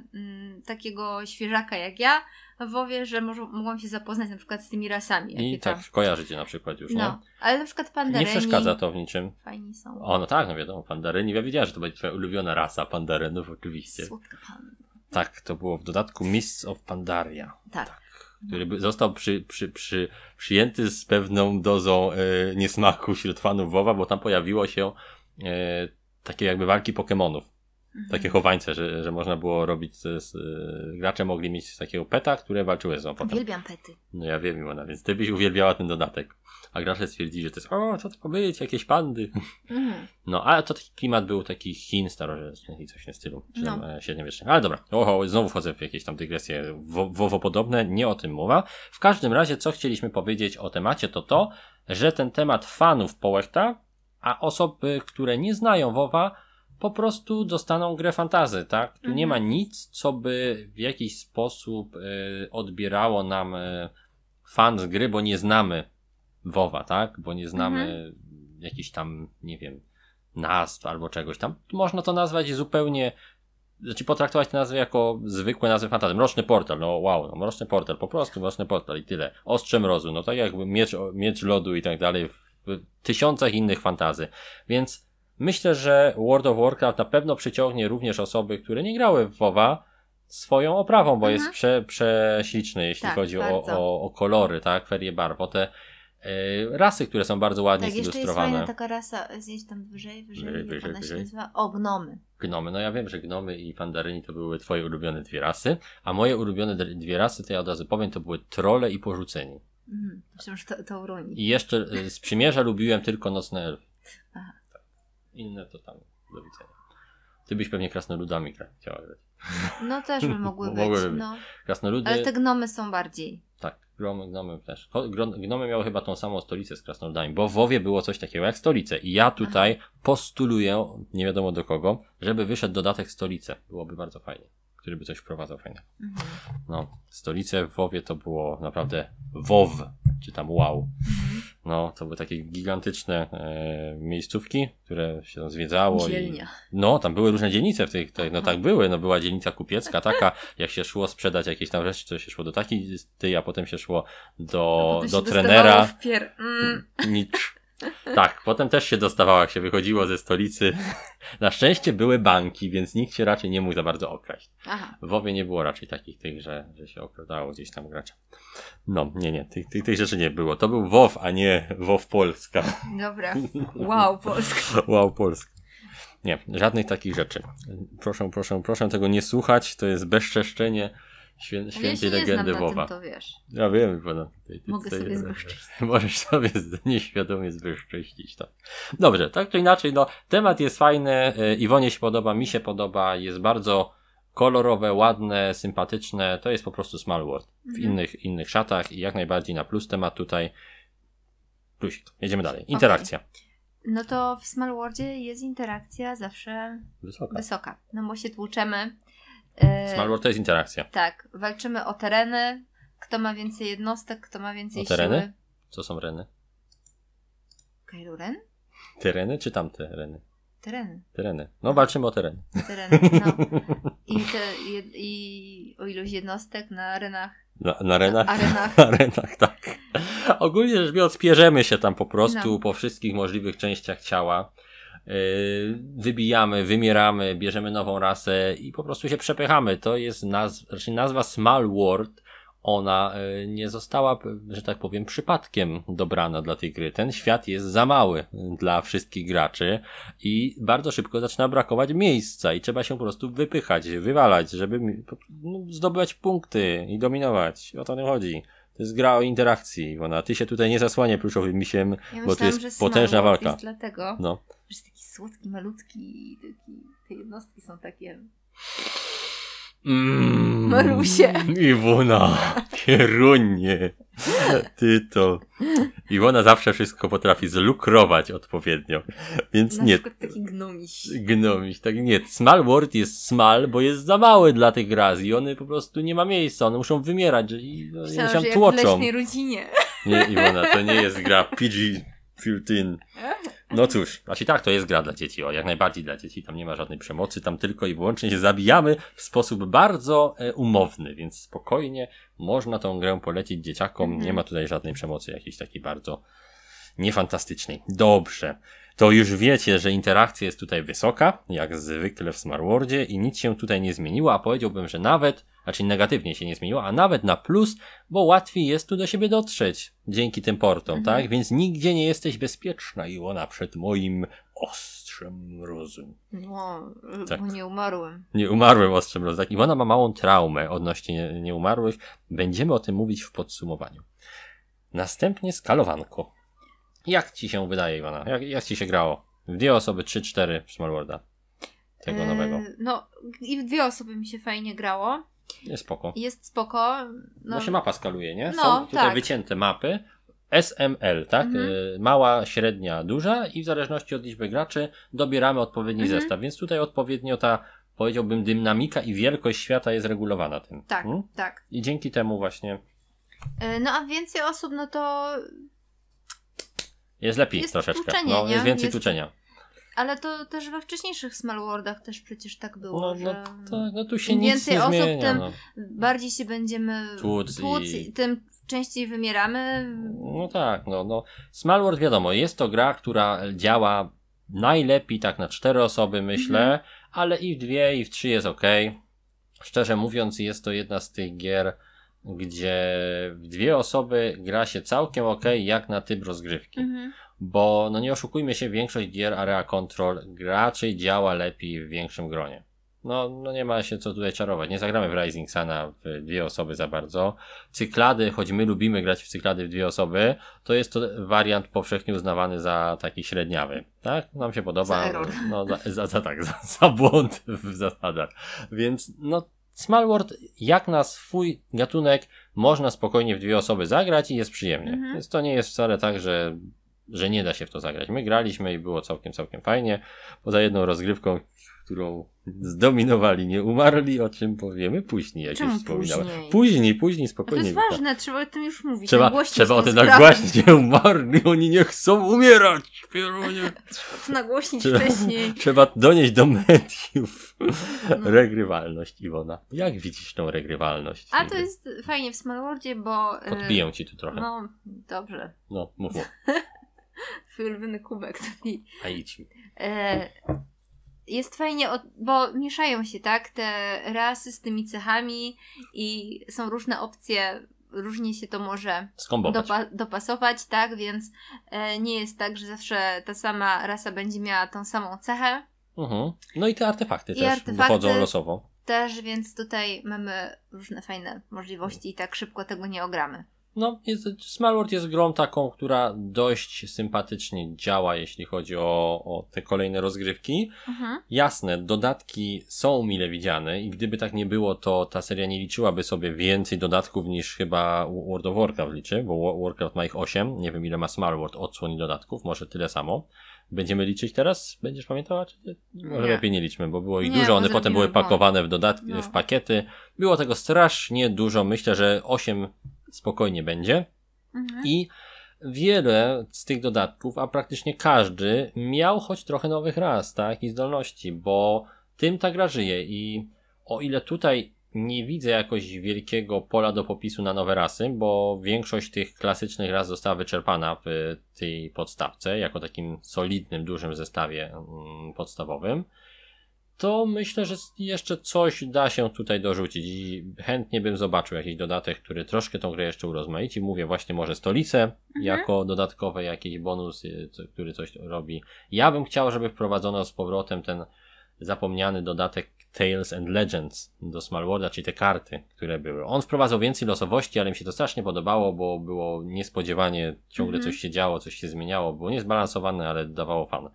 takiego świeżaka jak ja WoWie, że może, mogłam się zapoznać na przykład z tymi rasami. I tak, tam... kojarzycie na przykład już, no. Ale na przykład pandaryni. Nie przeszkadza to w niczym. Fajni są. O, no tak, no wiadomo, pandaryni. Ja wiedziałem, że to będzie twoja ulubiona rasa pandarynów, oczywiście. Słodka panda. Tak, to było w dodatku Mists of Pandaria. Tak. tak który został przy, przy, przy, przyjęty z pewną dozą e, niesmaku wśród fanów WoWa, bo tam pojawiło się e, takie jakby walki Pokemonów. Mhm. takie chowańce, że, że można było robić, z, e, gracze mogli mieć takiego peta, które walczyły ze sobą potem. Uwielbiam pety. No ja wiem, ona, więc ty byś uwielbiała ten dodatek. A gracze stwierdzili, że to jest, o, co to ma być, jakieś pandy. Mhm. No, ale to taki klimat był taki Chin starożytnych i coś w tym stylu, czy no. średniowiecznych. Ale dobra, oho, znowu wchodzę w jakieś tam dygresje wowopodobne, nie o tym mowa. W każdym razie, co chcieliśmy powiedzieć o temacie, to to, że ten temat fanów Połechta, a osoby, które nie znają WoWa, po prostu dostaną grę fantazy, tak? Tu mhm. nie ma mhm. nic, co by w jakiś sposób y, odbierało nam y, fan z gry, bo nie znamy WoWa, tak? Bo nie znamy mhm. jakichś tam, nie wiem, nazw albo czegoś tam. Można to nazwać zupełnie, znaczy potraktować te nazwy jako zwykłe nazwy fantazy. Mroczny portal, no wow, no, mroczny portal, po prostu mroczny portal i tyle. Ostrze mrozu, no tak jakby miecz, miecz lodu i tak dalej w, w tysiącach innych fantazy. Więc Myślę, że World of Warcraft na pewno przyciągnie również osoby, które nie grały w WoWa swoją oprawą, bo jest mhm. prze, prześliczny, jeśli tak, chodzi o, o, o, kolory, tak, kwerie barw, o te e, rasy, które są bardzo ładnie tak, zilustrowane. Tak jest taka rasa, zjeść tam wyżej, wyżej, wyżej, wyżej, wyżej. się nazywa, o, gnomy. Gnomy, no ja wiem, że gnomy i pandaryni to były twoje ulubione dwie rasy, a moje ulubione dwie rasy, to ja od razu powiem, to były trole i porzuceni. Mhm, myślę, że to, to uroni. I jeszcze e, z przymierza lubiłem tylko nocne elfy. Aha inne to tam do widzenia. Ty byś pewnie krasnoludami chciała grać. No też by mogły być. Mogłyby być. No. Krasnoludy... Ale te gnomy są bardziej. Tak, gromy, gnomy też. Gnomy miały chyba tą samą stolicę z krasnoludami, bo w WoWie było coś takiego jak stolice. I ja tutaj Aha. postuluję, nie wiadomo do kogo, żeby wyszedł dodatek stolice. Byłoby bardzo fajnie który by coś wprowadzał fajnie. Mhm. No, stolice w WoWie to było naprawdę WoW, czy tam wow. Mhm. No, to były takie gigantyczne e, miejscówki, które się zwiedzało. Dzielnia. I, no, tam były różne dzielnice w tych, no tak były, no była dzielnica kupiecka taka, jak się szło sprzedać jakieś tam rzeczy, to się szło do takiej tej, a potem się szło do, no, do trenera. Pier... Mm. Nicz. Tak, potem też się dostawało, jak się wychodziło ze stolicy. Na szczęście były banki, więc nikt się raczej nie mógł za bardzo okraść. Aha. W WoWie nie było raczej takich tych, że, że się okradało gdzieś tam gracza. No, nie, nie, tych, tych, tych rzeczy nie było. To był WoW, a nie WoW Polska. Dobra, wow Polska. wow Polska. Nie, żadnych takich rzeczy. Proszę, proszę, proszę tego nie słuchać, to jest bezczeszczenie świę, świętej legendy WoWa. to wiesz. Ja wiem, pana tutaj. Ty Mogę sobie zwyszczyć. Możesz sobie nieświadomie zwyszczyścić, tak. Dobrze, tak czy inaczej, no, temat jest fajny, y, Iwonie się podoba, mi się podoba, jest bardzo kolorowe, ładne, sympatyczne, to jest po prostu Small World w mhm. innych, innych szatach i jak najbardziej na plus temat tutaj. Plusik. Jedziemy dalej. Interakcja. Okay. No to w Small Worldzie jest interakcja zawsze wysoka. wysoka. No bo się tłuczemy, E, World to jest interakcja. Tak, walczymy o tereny, kto ma więcej jednostek, kto ma więcej o tereny? Siły. Co są reny? Ren? Tereny czy tamte reny? Tereny. Tereny. No walczymy o tereny. Tereny, no. I, te, i, i o ilość jednostek na arenach. Na, na arenach? Na arenach. arenach, tak. Ogólnie rzecz biorąc, pierzemy się tam po prostu no. po wszystkich możliwych częściach ciała. Yy, wybijamy, wymieramy, bierzemy nową rasę i po prostu się przepychamy. To jest nazwa, znaczy nazwa Small World, ona yy, nie została, że tak powiem, przypadkiem dobrana dla tej gry. Ten świat jest za mały dla wszystkich graczy i bardzo szybko zaczyna brakować miejsca i trzeba się po prostu wypychać, wywalać, żeby no, zdobywać punkty i dominować. O to nie chodzi. To jest gra o interakcji, Iwona. Ty się tutaj nie zasłanie pluszowym misiem, ja bo to jest potężna walka. Jest dlatego, no. Wiesz, taki słodki, malutki taki, te jednostki są takie... Mm, Marusie. Iwona, Pierunie Ty to. Iwona zawsze wszystko potrafi zlukrować odpowiednio. Więc Na nie. taki gnomiś. Gnomiś, tak nie. Small world jest small, bo jest za mały dla tych graz i one po prostu nie ma miejsca. One muszą wymierać i Myślałam, się tłoczą. W leśnej rodzinie. Nie, Iwona, to nie jest gra PG. 13. No cóż, właśnie tak to jest gra dla dzieci, o, jak najbardziej dla dzieci, tam nie ma żadnej przemocy, tam tylko i wyłącznie się zabijamy w sposób bardzo e, umowny, więc spokojnie można tą grę polecić dzieciakom, nie mhm. ma tutaj żadnej przemocy jakiejś takiej bardzo niefantastycznej. Dobrze to już wiecie, że interakcja jest tutaj wysoka, jak zwykle w SmartWordzie i nic się tutaj nie zmieniło, a powiedziałbym, że nawet, znaczy negatywnie się nie zmieniło, a nawet na plus, bo łatwiej jest tu do siebie dotrzeć dzięki tym portom, mhm. tak? Więc nigdzie nie jesteś bezpieczna, Iwona, przed moim ostrzem rozum. No, y, tak. nie umarłem. Nie umarłem ostrzem rozum. Tak? Iwona ma małą traumę odnośnie nieumarłych. Będziemy o tym mówić w podsumowaniu. Następnie skalowanko. Jak ci się wydaje, Iwana? Jak, jak ci się grało? W dwie osoby, trzy, cztery w Worlda. Tego eee, nowego. No, i w dwie osoby mi się fajnie grało. Jest spoko. Jest spoko. No. Bo się mapa skaluje, nie? No, Są tutaj tak. wycięte mapy. SML, tak? Mhm. Eee, mała, średnia, duża i w zależności od liczby graczy dobieramy odpowiedni mhm. zestaw. Więc tutaj odpowiednio ta, powiedziałbym, dynamika i wielkość świata jest regulowana tym. Tak, hmm? tak. I dzięki temu właśnie. Eee, no a więcej osób, no to jest lepiej jest troszeczkę. Tłuczenie, no, jest więcej jest... Ale to też we wcześniejszych Worldach też przecież tak było. No, no, to, tak, no tu się Im więcej osób, zmienia, tym no. bardziej się będziemy tłuc, tłuc i... tym częściej wymieramy. No tak, no, no. World wiadomo, jest to gra, która działa najlepiej tak na cztery osoby, myślę, mhm. ale i w dwie, i w trzy jest ok. Szczerze mówiąc, jest to jedna z tych gier, gdzie w dwie osoby gra się całkiem ok, jak na typ rozgrywki. Mhm. Bo no nie oszukujmy się, większość gier Area Control raczej działa lepiej w większym gronie. No, no nie ma się co tutaj czarować. Nie zagramy w Rising Sana w dwie osoby za bardzo. Cyklady, choć my lubimy grać w cyklady w dwie osoby, to jest to wariant powszechnie uznawany za taki średniawy. Tak? Nam się podoba. Za error. No, za, za, za tak, za, za błąd w zasadach. Więc no World jak na swój gatunek można spokojnie w dwie osoby zagrać i jest przyjemnie. Mhm. Więc to nie jest wcale tak, że, że nie da się w to zagrać. My graliśmy i było całkiem, całkiem fajnie. Poza jedną rozgrywką, którą zdominowali, nie umarli, o czym powiemy później, jak Czemu już wspominałem. Później, później, później no spokojnie. to jest ważne, trzeba o tym już mówić. Trzeba, trzeba o tym nagłośnić, nie umarli, oni nie chcą umierać. Pierunie. Trzeba to nagłośnić trzeba, wcześniej. Trzeba donieść do mediów no. regrywalność, Iwona. Jak widzisz tą regrywalność? A to jest fajnie w Smallwordzie, bo... E, Podbiją ci tu trochę. No, dobrze. No, mów, mów. kubek. A idź mi. E jest fajnie, bo mieszają się, tak, te rasy z tymi cechami i są różne opcje, różnie się to może dopa dopasować, tak, więc e, nie jest tak, że zawsze ta sama rasa będzie miała tą samą cechę. Mhm. No i te artefakty I też artefakty wychodzą losowo. Też, więc tutaj mamy różne fajne możliwości i tak szybko tego nie ogramy no, jest, Smallworld jest grą taką, która dość sympatycznie działa, jeśli chodzi o, o te kolejne rozgrywki. Mhm. Jasne, dodatki są mile widziane i gdyby tak nie było, to ta seria nie liczyłaby sobie więcej dodatków niż chyba World of Warcraft liczy, bo Warcraft ma ich 8, nie wiem ile ma Smallworld odsłoni dodatków, może tyle samo. Będziemy liczyć teraz? Będziesz pamiętała? Czy Może nie. lepiej nie liczmy, bo było ich nie, dużo, one potem były pakowane w, dodatki, no. w pakiety. Było tego strasznie dużo, myślę, że 8 spokojnie będzie. Mhm. I wiele z tych dodatków, a praktycznie każdy, miał choć trochę nowych ras, tak, i zdolności, bo tym ta gra żyje i o ile tutaj nie widzę jakoś wielkiego pola do popisu na nowe rasy, bo większość tych klasycznych ras została wyczerpana w tej podstawce, jako takim solidnym, dużym zestawie mm, podstawowym to myślę, że jeszcze coś da się tutaj dorzucić i chętnie bym zobaczył jakiś dodatek, który troszkę tą grę jeszcze urozmaici. Mówię właśnie może stolice mhm. jako dodatkowe jakiś bonus, y, który coś robi. Ja bym chciał, żeby wprowadzono z powrotem ten zapomniany dodatek Tales and Legends do World, czyli te karty, które były. On wprowadzał więcej losowości, ale mi się to strasznie podobało, bo było niespodziewanie, ciągle mhm. coś się działo, coś się zmieniało, było niezbalansowane, ale dawało fan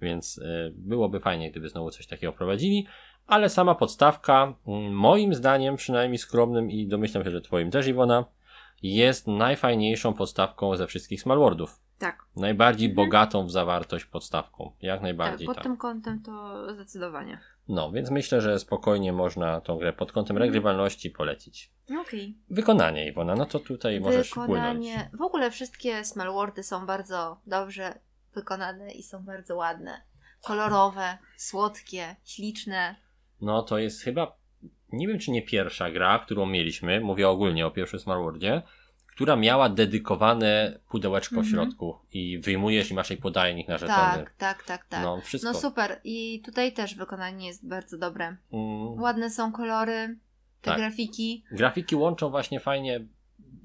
więc y, byłoby fajnie, gdyby znowu coś takiego prowadzili, ale sama podstawka, mm, moim zdaniem, przynajmniej skromnym i domyślam się, że twoim też Iwona, jest najfajniejszą podstawką ze wszystkich Smallwordów. Tak. Najbardziej mhm. bogatą w zawartość podstawką. Jak najbardziej. Tak, pod tak. tym kątem to zdecydowanie. No, więc myślę, że spokojnie można tą grę pod kątem mhm. regrywalności polecić. Okej. Okay. Wykonanie, Iwona, no to tutaj Wykonanie... możesz Wykonanie, w ogóle wszystkie Smallwordy są bardzo dobrze wykonane i są bardzo ładne. Kolorowe, słodkie, śliczne. No to jest chyba, nie wiem czy nie pierwsza gra, którą mieliśmy, mówię ogólnie o pierwszym Smartwordzie, która miała dedykowane pudełeczko mm -hmm. w mhm. środku i wyjmujesz i masz jej podajnik ich na rzecz. Tak, tak, tak, tak. No, no wszystko. no super. I tutaj też wykonanie jest bardzo dobre. Mm. Ładne są kolory, te tak. grafiki. Grafiki łączą właśnie fajnie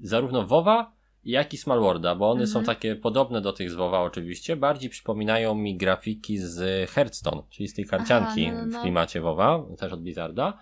zarówno WoWa, jak i Smallworda, bo one mhm. są takie podobne do tych z WoWa oczywiście, bardziej przypominają mi grafiki z Hearthstone, czyli z tej karcianki Aha, no, no. w klimacie WoWa, też od Blizzarda.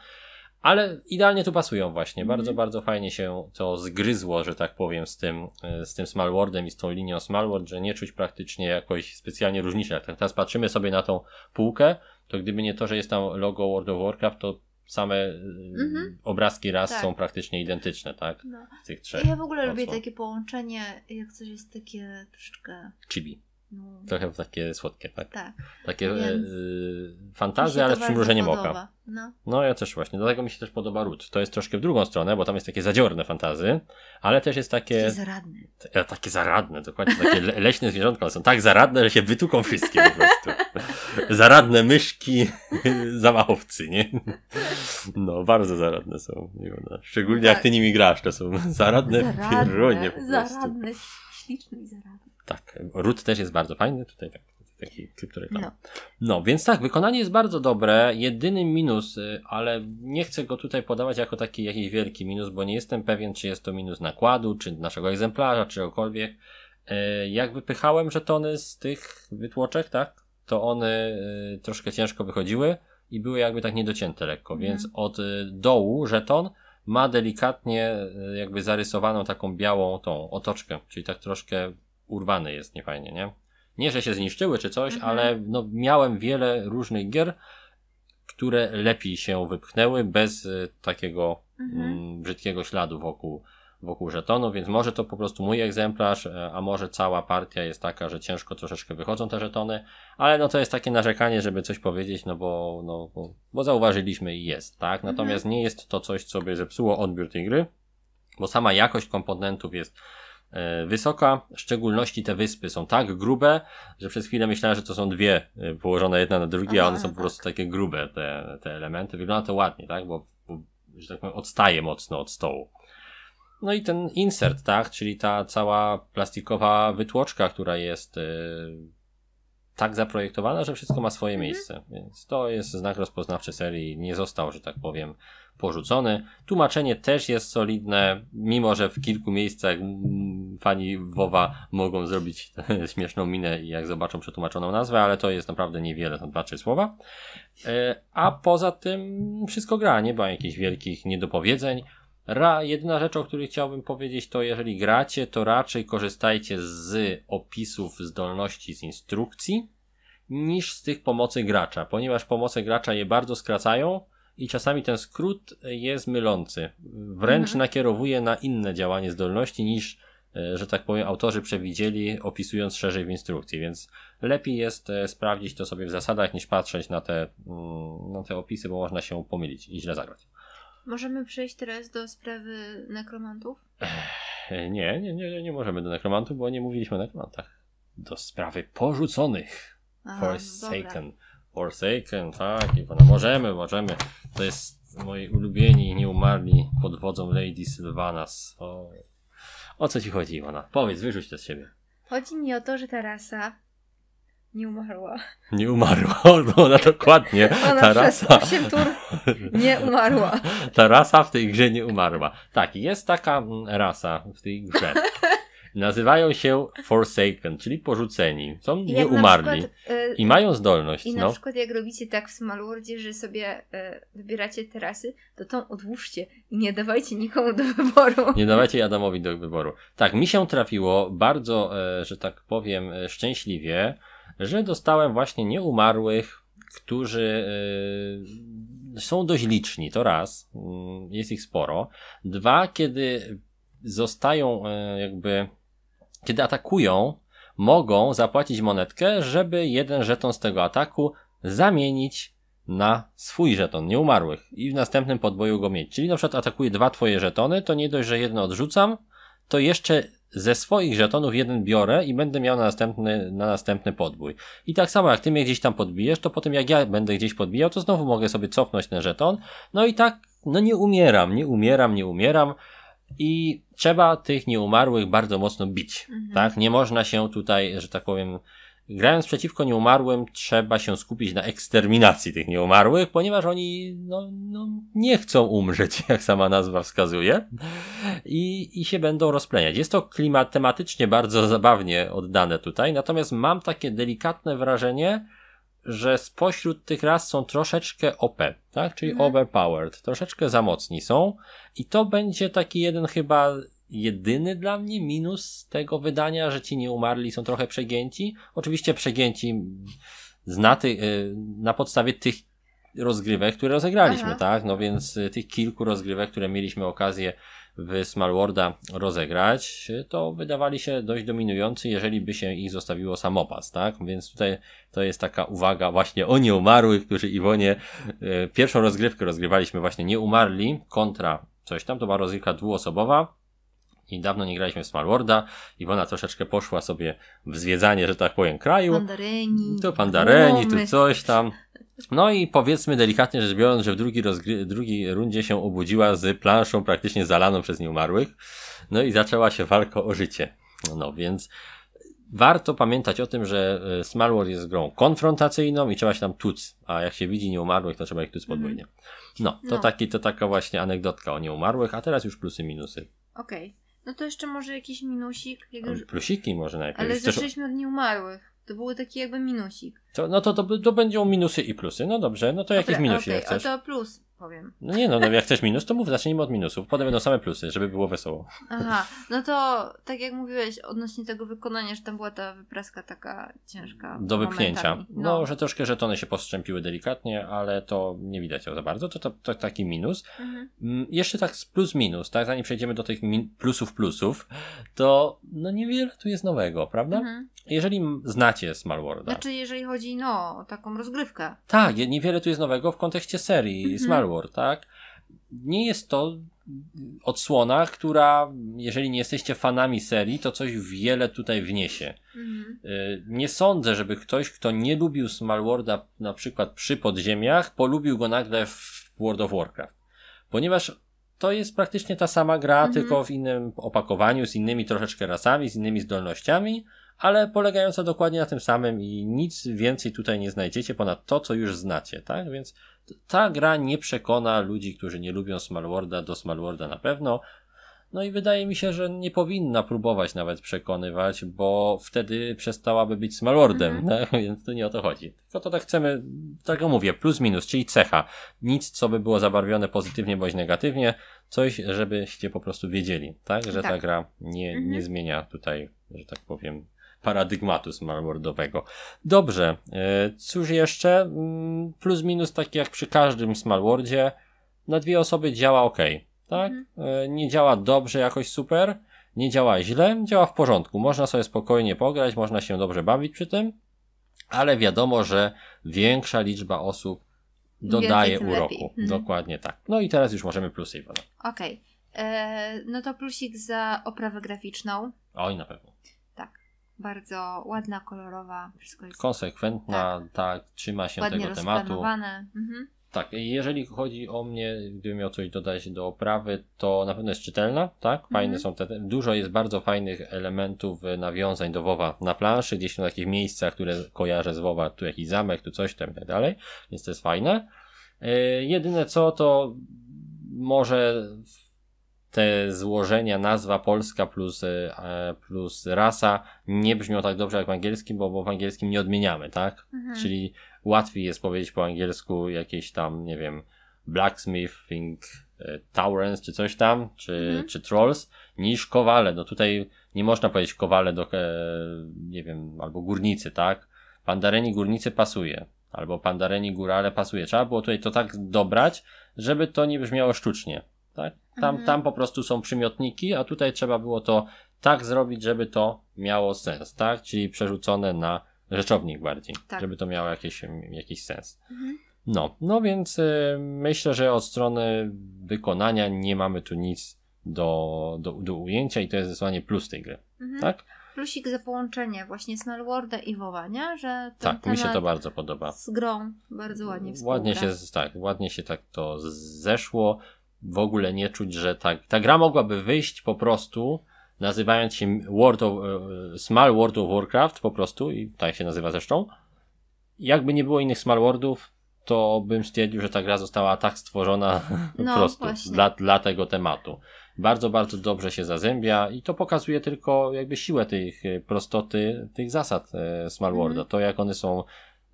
Ale idealnie tu pasują właśnie. Bardzo, mhm. bardzo fajnie się to zgryzło, że tak powiem, z tym, e, z tym Worldem i z tą linią World, że nie czuć praktycznie jakoś specjalnie różnicy. Jak teraz patrzymy sobie na tą półkę, to gdyby nie to, że jest tam logo World of Warcraft, to same y, mhm. obrazki raz tak. są praktycznie identyczne, tak? No. tych trzech. Ja w ogóle mocno. lubię takie połączenie, jak coś jest takie troszeczkę... Chibi. No. Trochę takie słodkie, tak. tak. Takie Więc... Yy, fantazje, ale z przymrużeniem oka. No. no. ja też właśnie, dlatego mi się też podoba Root. To jest troszkę w drugą stronę, bo tam jest takie zadziorne fantazy, ale też jest takie... Takie zaradne. T- e, takie zaradne, dokładnie. Takie le- leśne zwierzątka, są tak zaradne, że się wytuką wszystkie po prostu. zaradne myszki, zamachowcy, nie? No, bardzo zaradne są. No. Szczególnie tak. jak ty nimi grasz, to są zaradne, zaradne pieronie po prostu. Zaradne, śliczne i zaradne. Tak, Root też jest bardzo fajny, tutaj tak, taki klip, który tam. No. no, więc tak, wykonanie jest bardzo dobre, jedyny minus, y, ale nie chcę go tutaj podawać jako taki jakiś wielki minus, bo nie jestem pewien, czy jest to minus nakładu, czy naszego egzemplarza, czy czegokolwiek. Y, jak wypychałem żetony z tych wytłoczek, tak, to one y, troszkę ciężko wychodziły i były jakby tak niedocięte lekko, mm. więc od dołu żeton ma delikatnie jakby zarysowaną taką białą tą otoczkę, czyli tak troszkę urwane jest niefajnie, nie? Nie, że się zniszczyły czy coś, mhm. ale no, miałem wiele różnych gier, które lepiej się wypchnęły bez y, takiego mhm. m, mm, brzydkiego śladu wokół, wokół żetonu, więc może to po prostu mój egzemplarz, e, a może cała partia jest taka, że ciężko troszeczkę wychodzą te żetony, ale no to jest takie narzekanie, żeby coś powiedzieć, no bo, no, bo, bo zauważyliśmy i jest, tak? Mhm. Natomiast mhm. nie jest to coś, co by zepsuło odbiór tej gry, bo sama jakość komponentów jest E, wysoka. W szczególności te wyspy są tak grube, że przez chwilę myślałem, że to są dwie e, położone jedna na drugiej, a one są no po tak. prostu takie grube, te, te elementy. Wygląda to ładnie, tak? Bo, bo że tak powiem, odstaje mocno od stołu. No i ten insert, tak? Czyli ta cała plastikowa wytłoczka, która jest yy, tak zaprojektowana, że wszystko ma swoje mhm. miejsce. Więc to jest znak rozpoznawczy serii. Nie został, że tak powiem, porzucony. Tłumaczenie też jest solidne, mimo że w kilku miejscach mm, fani WoWa mogą zrobić śmieszną minę, jak zobaczą przetłumaczoną nazwę, ale to jest naprawdę niewiele, to dwa, trzy słowa. E, a poza tym wszystko gra, nie ma jakichś wielkich niedopowiedzeń. Ra, jedyna rzecz, o której chciałbym powiedzieć, to jeżeli gracie, to raczej korzystajcie z opisów zdolności, z instrukcji, niż z tych pomocy gracza, ponieważ pomoce gracza je bardzo skracają, i czasami ten skrót jest mylący. Wręcz mhm. nakierowuje na inne działanie zdolności niż, e, że tak powiem, autorzy przewidzieli, opisując szerzej w instrukcji, więc lepiej jest e, sprawdzić to sobie w zasadach, niż patrzeć na te, mm, na te opisy, bo można się pomylić i źle zagrać. Możemy przejść teraz do sprawy nekromantów? E, nie, nie, nie, nie możemy do nekromantów, bo nie mówiliśmy o nekromantach. Do sprawy porzuconych. Forsaken. Dobra. Forsaken, tak, Iwona, możemy, możemy. To jest moi ulubieni nie nieumarli pod wodzą Lady Sylvanas. O, o co ci chodzi, Iwona? Powiedz, wyrzuć to z siebie. Chodzi mi o to, że Tarasa nie umarła. Nie umarła, no ona dokładnie. Ona Tarasa. przez 8 tur nie umarła. Ta rasa w tej grze nie umarła. Tak, jest taka mm, rasa w tej grze. Nazywają się Forsaken, czyli porzuceni. Są I nieumarli. Przykład, e, I mają zdolność. I na no. przykład jak robicie tak w Smallwordzie, że sobie e, wybieracie trasy, to tą odłóżcie i nie dawajcie nikomu do wyboru. Nie dawajcie Adamowi do wyboru. Tak, mi się trafiło bardzo, e, że tak powiem, szczęśliwie, że dostałem właśnie nieumarłych którzy są dość liczni, to raz, mm, jest ich sporo. Dwa, kiedy zostają jakby kiedy atakują, mogą zapłacić monetkę, żeby jeden żeton z tego ataku zamienić na swój żeton nieumarłych i w następnym podboju go mieć. Czyli na przykład atakuję dwa twoje żetony, to nie dość, że jedno odrzucam, to jeszcze ze swoich żetonów jeden biorę i będę miał na następny, na następny podbój. I tak samo jak ty mnie gdzieś tam podbijesz, to potem jak ja będę gdzieś podbijał, to znowu mogę sobie cofnąć ten żeton. No i tak, no nie umieram, nie umieram, nie umieram i trzeba tych nieumarłych bardzo mocno bić, mhm. tak? Nie można się tutaj, że tak powiem, grając przeciwko nieumarłym, trzeba się skupić na eksterminacji tych nieumarłych, ponieważ oni no, no, nie chcą umrzeć, jak sama nazwa wskazuje, i, i się będą rozpleniać. Jest to klimat tematycznie bardzo zabawnie oddane tutaj, natomiast mam takie delikatne wrażenie, że spośród tych ras są troszeczkę OP, tak? czyli mhm. overpowered, troszeczkę za mocni są i to będzie taki jeden chyba jedyny dla mnie minus tego wydania, że ci nie umarli są trochę przegięci. Oczywiście przegięci na, y, na podstawie tych rozgrywek, które rozegraliśmy, Aha. tak? No więc y, tych kilku rozgrywek, które mieliśmy okazję w Smallworda rozegrać, to wydawali się dość dominujący, jeżeli by się ich zostawiło samopas, tak? Więc tutaj to jest taka uwaga właśnie o nieumarłych, którzy Iwonie e, pierwszą rozgrywkę rozgrywaliśmy właśnie nieumarli kontra coś tam, to była rozgrywka dwuosobowa, i dawno nie graliśmy w Smallworda. Iwona troszeczkę poszła sobie w zwiedzanie, że tak powiem, kraju. Pandareni. to pandareni, tu coś tam. No i powiedzmy delikatnie rzecz biorąc, że w drugiej, rundzie się obudziła z planszą praktycznie zalaną przez nieumarłych. No i zaczęła się walka o życie. No więc warto pamiętać o tym, że e, Small World jest grą konfrontacyjną i trzeba się tam tuc, a jak się widzi nieumarłych, to trzeba ich tuc podwójnie. Mhm. No, to, no. Taki, to taka właśnie anegdotka o nieumarłych, a teraz już plusy, minusy. Okej. Okay. No to jeszcze może jakiś minusik. Jak Plusiki może najpierw. Ale zaczęliśmy od nieumarłych. To były taki jakby minusik. To, no to, to, to będą minusy i plusy. No dobrze, no to jakieś jakiś okay, chcesz? O to plus powiem. No nie no, no jak chcesz minus, to mów, zacznijmy od minusów. Potem będą same plusy, żeby było wesoło. Aha, no to tak jak mówiłeś odnośnie tego wykonania, że tam była ta wypraska taka ciężka. Do wypchnięcia. No. no. że troszkę żetony się postrzępiły delikatnie, ale to nie widać za bardzo. To, to, to taki minus. Mhm. Mm, jeszcze tak z plus minus, tak? Zanim przejdziemy do tych plusów plusów, to no niewiele tu jest nowego, prawda? Mhm. Jeżeli znacie Small World Znaczy jeżeli chodzi no, o taką rozgrywkę. Tak, niewiele tu jest nowego w kontekście serii mhm. Smallworld War, tak? Nie jest to odsłona, która, jeżeli nie jesteście fanami serii, to coś wiele tutaj wniesie. Mhm. Y, nie sądzę, żeby ktoś, kto nie lubił Smallworda na przykład przy podziemiach, polubił go nagle w World of Warcraft. Ponieważ to jest praktycznie ta sama gra, mhm. tylko w innym opakowaniu, z innymi troszeczkę rasami, z innymi zdolnościami, ale polegająca dokładnie na tym samym i nic więcej tutaj nie znajdziecie ponad to, co już znacie, tak? Więc ta gra nie przekona ludzi, którzy nie lubią Smallworda do Smallworda na pewno. No i wydaje mi się, że nie powinna próbować nawet przekonywać, bo wtedy przestałaby być Smallordem, mm. tak? No, więc tu nie o to chodzi. Tylko to tak chcemy, tak jak mówię, plus minus, czyli cecha. Nic, co by było zabarwione pozytywnie bądź negatywnie, coś, żebyście po prostu wiedzieli, tak? Że tak. ta gra nie, nie mm -hmm. zmienia tutaj, że tak powiem, paradygmatu smallworldowego. Dobrze, e, cóż jeszcze? Mm, plus minus tak jak przy każdym smallwordzie, na dwie osoby działa ok, tak? Mhm. E, nie działa dobrze jakoś super, nie działa źle, działa w porządku. Można sobie spokojnie pograć, można się dobrze bawić przy tym, ale wiadomo, że większa liczba osób dodaje uroku. Mhm. Dokładnie tak. No i teraz już możemy plusy, Iwona. Okej. Okay. E, no to plusik za oprawę graficzną. Oj, na pewno bardzo ładna, kolorowa, wszystko jest... Konsekwentna, tak, tak trzyma się Ładnie tego tematu. Mhm. Tak, jeżeli chodzi o mnie, gdybym miał coś dodać do oprawy, to na pewno jest czytelna, tak? Fajne mhm. są te, dużo jest bardzo fajnych elementów, e, nawiązań do WoWa na planszy, gdzieś w takich miejscach, które kojarzę z WoWa, tu jakiś zamek, tu coś tam i tak dalej, więc to jest fajne. E, jedyne co, to może te złożenia nazwa polska plus, e, plus rasa nie brzmią tak dobrze jak w angielskim, bo, bo w angielskim nie odmieniamy, tak? Mhm. Czyli łatwiej jest powiedzieć po angielsku jakieś tam, nie wiem, blacksmithing e, Taurens czy coś tam, czy, mhm. czy Trolls, niż Kowale. No tutaj nie można powiedzieć Kowale do, e, nie wiem, albo Górnicy, tak? Pandareni Górnicy pasuje, albo Pandareni Górale pasuje. Trzeba było tutaj to tak dobrać, żeby to nie brzmiało sztucznie, tak? Tam, mhm. tam po prostu są przymiotniki, a tutaj trzeba było to tak zrobić, żeby to miało sens, tak? Czyli przerzucone na rzeczownik bardziej, tak. żeby to miało jakiś, jakiś sens. Mhm. No, no więc y, myślę, że od strony wykonania nie mamy tu nic do, do, do ujęcia i to jest zdecydowanie plus tej gry, mhm. tak? Plusik za połączenie właśnie Smallworda i Wowa, nie? Że ten tak, mi się to bardzo podoba. Z grą bardzo ładnie współgra. Ładnie się, tak, ładnie się tak to zeszło w ogóle nie czuć, że ta, ta gra mogłaby wyjść po prostu nazywając się World of, e, Small World of Warcraft po prostu i tak się nazywa zresztą. Jakby nie było innych Small Worldów, to bym stwierdził, że ta gra została tak stworzona no, po prostu dla, dla tego tematu. Bardzo, bardzo dobrze się zazębia i to pokazuje tylko jakby siłę tych e, prostoty, tych zasad e, Small mhm. Worlda. Mm To jak one są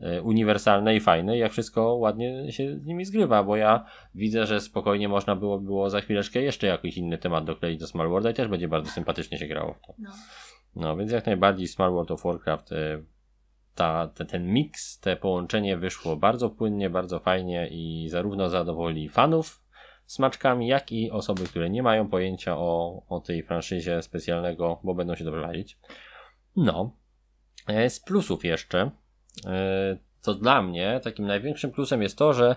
E, uniwersalne i fajne, jak wszystko ładnie się z nimi zgrywa, bo ja widzę, że spokojnie można było, było za chwileczkę jeszcze jakiś inny temat dokleić do World i też będzie bardzo sympatycznie się grało w to. No, no więc jak najbardziej Small World of Warcraft e, ta, ten miks, te połączenie wyszło bardzo płynnie, bardzo fajnie i zarówno zadowoli fanów smaczkami, jak i osoby, które nie mają pojęcia o, o tej franszyzie specjalnego, bo będą się dobrze bawić. No. E, z plusów jeszcze, to e, dla mnie takim największym plusem jest to, że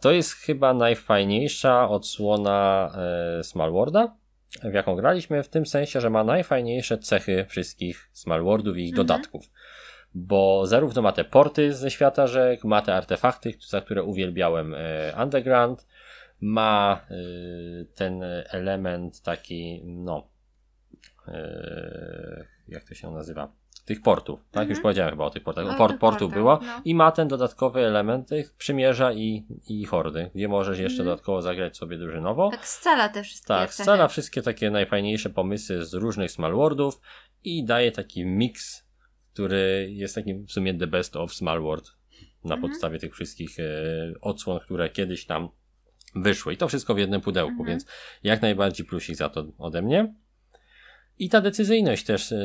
to jest chyba najfajniejsza odsłona e, Smallworda, w jaką graliśmy, w tym sensie, że ma najfajniejsze cechy wszystkich Smallwordów i ich mhm. dodatków. Bo zarówno ma te porty ze świata rzek, ma te artefakty, za które uwielbiałem e, Underground, ma ten element taki, no, jak to się nazywa? tych portów, tak? Mhm. Już powiedziałem chyba o tych portach. O port, portu było no. i ma ten dodatkowy element tych przymierza i, i hordy, gdzie możesz jeszcze mhm. dodatkowo zagrać sobie drużynowo. Tak, scala te wszystkie. Tak, scala wszystkie takie najfajniejsze pomysły z różnych smallwordów i daje taki miks, który jest takim w sumie the best of smallword na mhm. podstawie tych wszystkich e, odsłon, które kiedyś tam wyszły. I to wszystko w jednym pudełku, mhm. więc jak najbardziej plusik za to ode mnie. I ta decyzyjność też e,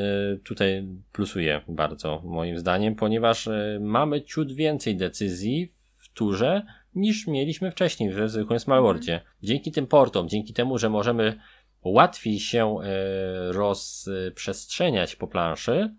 tutaj plusuje bardzo, moim zdaniem, ponieważ e, mamy ciut więcej decyzji w turze niż mieliśmy wcześniej w zwykłym Worldzie. Mhm. Dzięki tym portom, dzięki temu, że możemy łatwiej się e, rozprzestrzeniać po planszy,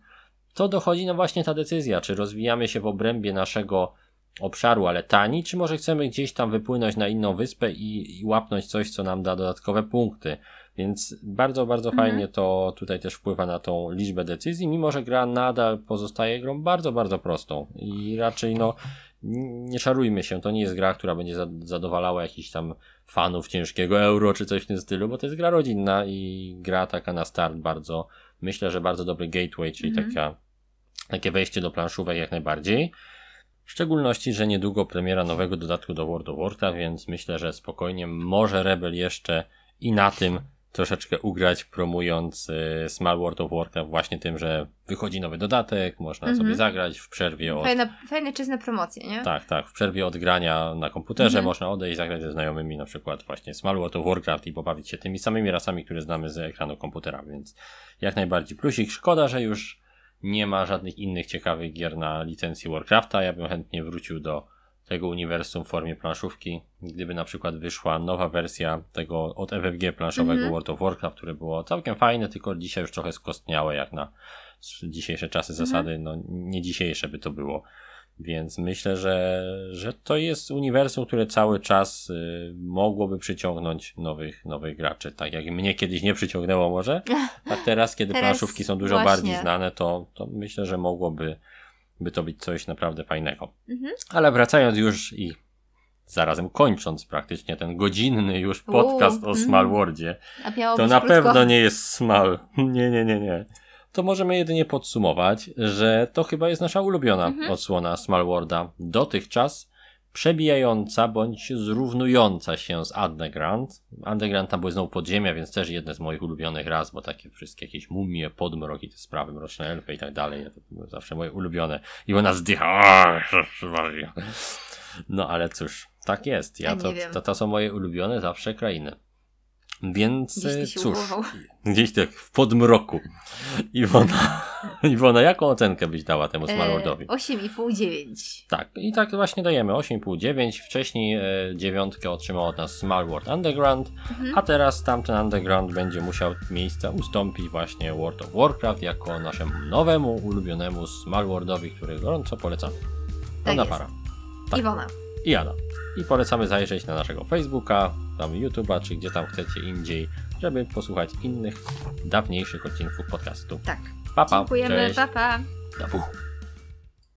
to dochodzi no właśnie ta decyzja, czy rozwijamy się w obrębie naszego obszaru, ale tani, czy może chcemy gdzieś tam wypłynąć na inną wyspę i, i łapnąć coś, co nam da dodatkowe punkty. Więc bardzo, bardzo mhm. fajnie to tutaj też wpływa na tą liczbę decyzji, mimo że gra nadal pozostaje grą bardzo, bardzo prostą i raczej no nie szarujmy się, to nie jest gra, która będzie zadowalała jakichś tam fanów ciężkiego euro czy coś w tym stylu, bo to jest gra rodzinna i gra taka na start bardzo, myślę, że bardzo dobry gateway, czyli mhm. taka, takie wejście do planszówek jak najbardziej. W szczególności, że niedługo premiera nowego dodatku do World of Warcraft, więc myślę, że spokojnie może Rebel jeszcze i na tym troszeczkę ugrać, promując y, Small World of Warcraft właśnie tym, że wychodzi nowy dodatek, można mhm. sobie zagrać w przerwie od... Fajne, fajne czyzne promocje, nie? Tak, tak, w przerwie od grania na komputerze mhm. można odejść, zagrać ze znajomymi na przykład właśnie Small World of Warcraft i pobawić się tymi samymi rasami, które znamy z ekranu komputera, więc jak najbardziej plusik. Szkoda, że już nie ma żadnych innych ciekawych gier na licencji Warcrafta, ja bym chętnie wrócił do tego uniwersum w formie planszówki. Gdyby na przykład wyszła nowa wersja tego od FFG planszowego mm -hmm. World of Warcraft, które było całkiem fajne, tylko dzisiaj już trochę skostniałe jak na dzisiejsze czasy mm -hmm. zasady, no nie dzisiejsze by to było. Więc myślę, że, że to jest uniwersum, które cały czas y, mogłoby przyciągnąć nowych, nowych graczy. Tak jak mnie kiedyś nie przyciągnęło może, a teraz, kiedy teraz planszówki są dużo właśnie. bardziej znane, to, to myślę, że mogłoby by to być coś naprawdę fajnego. Mhm. Ale wracając już i zarazem kończąc praktycznie ten godzinny już podcast Uuu, o mhm. Smallwordzie, to na krótko. pewno nie jest Small. Nie, nie, nie, nie. To możemy jedynie podsumować, że to chyba jest nasza ulubiona mhm. odsłona Smallworda dotychczas przebijająca bądź zrównująca się z Underground. Underground tam były znowu podziemia, więc też jedne z moich ulubionych raz, bo takie wszystkie jakieś mumie, podmroki, te sprawy, mroczne elfy i tak dalej, to były zawsze moje ulubione. I ona zdycha. No ale cóż, tak jest. Ja to, to, to są moje ulubione zawsze krainy. Więc gdzieś e, cóż, gdzieś tak w podmroku. Iwona, Iwona, jaką ocenkę byś dała temu Smartwardowi? E, 8,5-9. Tak, i tak właśnie dajemy 8,5-9. Wcześniej e, dziewiątkę otrzymał od nas Smartward Underground, mhm. a teraz tamten Underground będzie musiał miejsca ustąpić właśnie World of Warcraft jako naszemu nowemu, ulubionemu Smartwardowi, który gorąco polecamy. Pełna tak para. Tak. Iwona. I Ada. I polecamy zajrzeć na naszego Facebooka, tam YouTube'a, czy gdzie tam chcecie indziej, żeby posłuchać innych, dawniejszych odcinków podcastu. Tak. Pa, pa. Dziękujemy, Cześć. pa, pa. Dabu.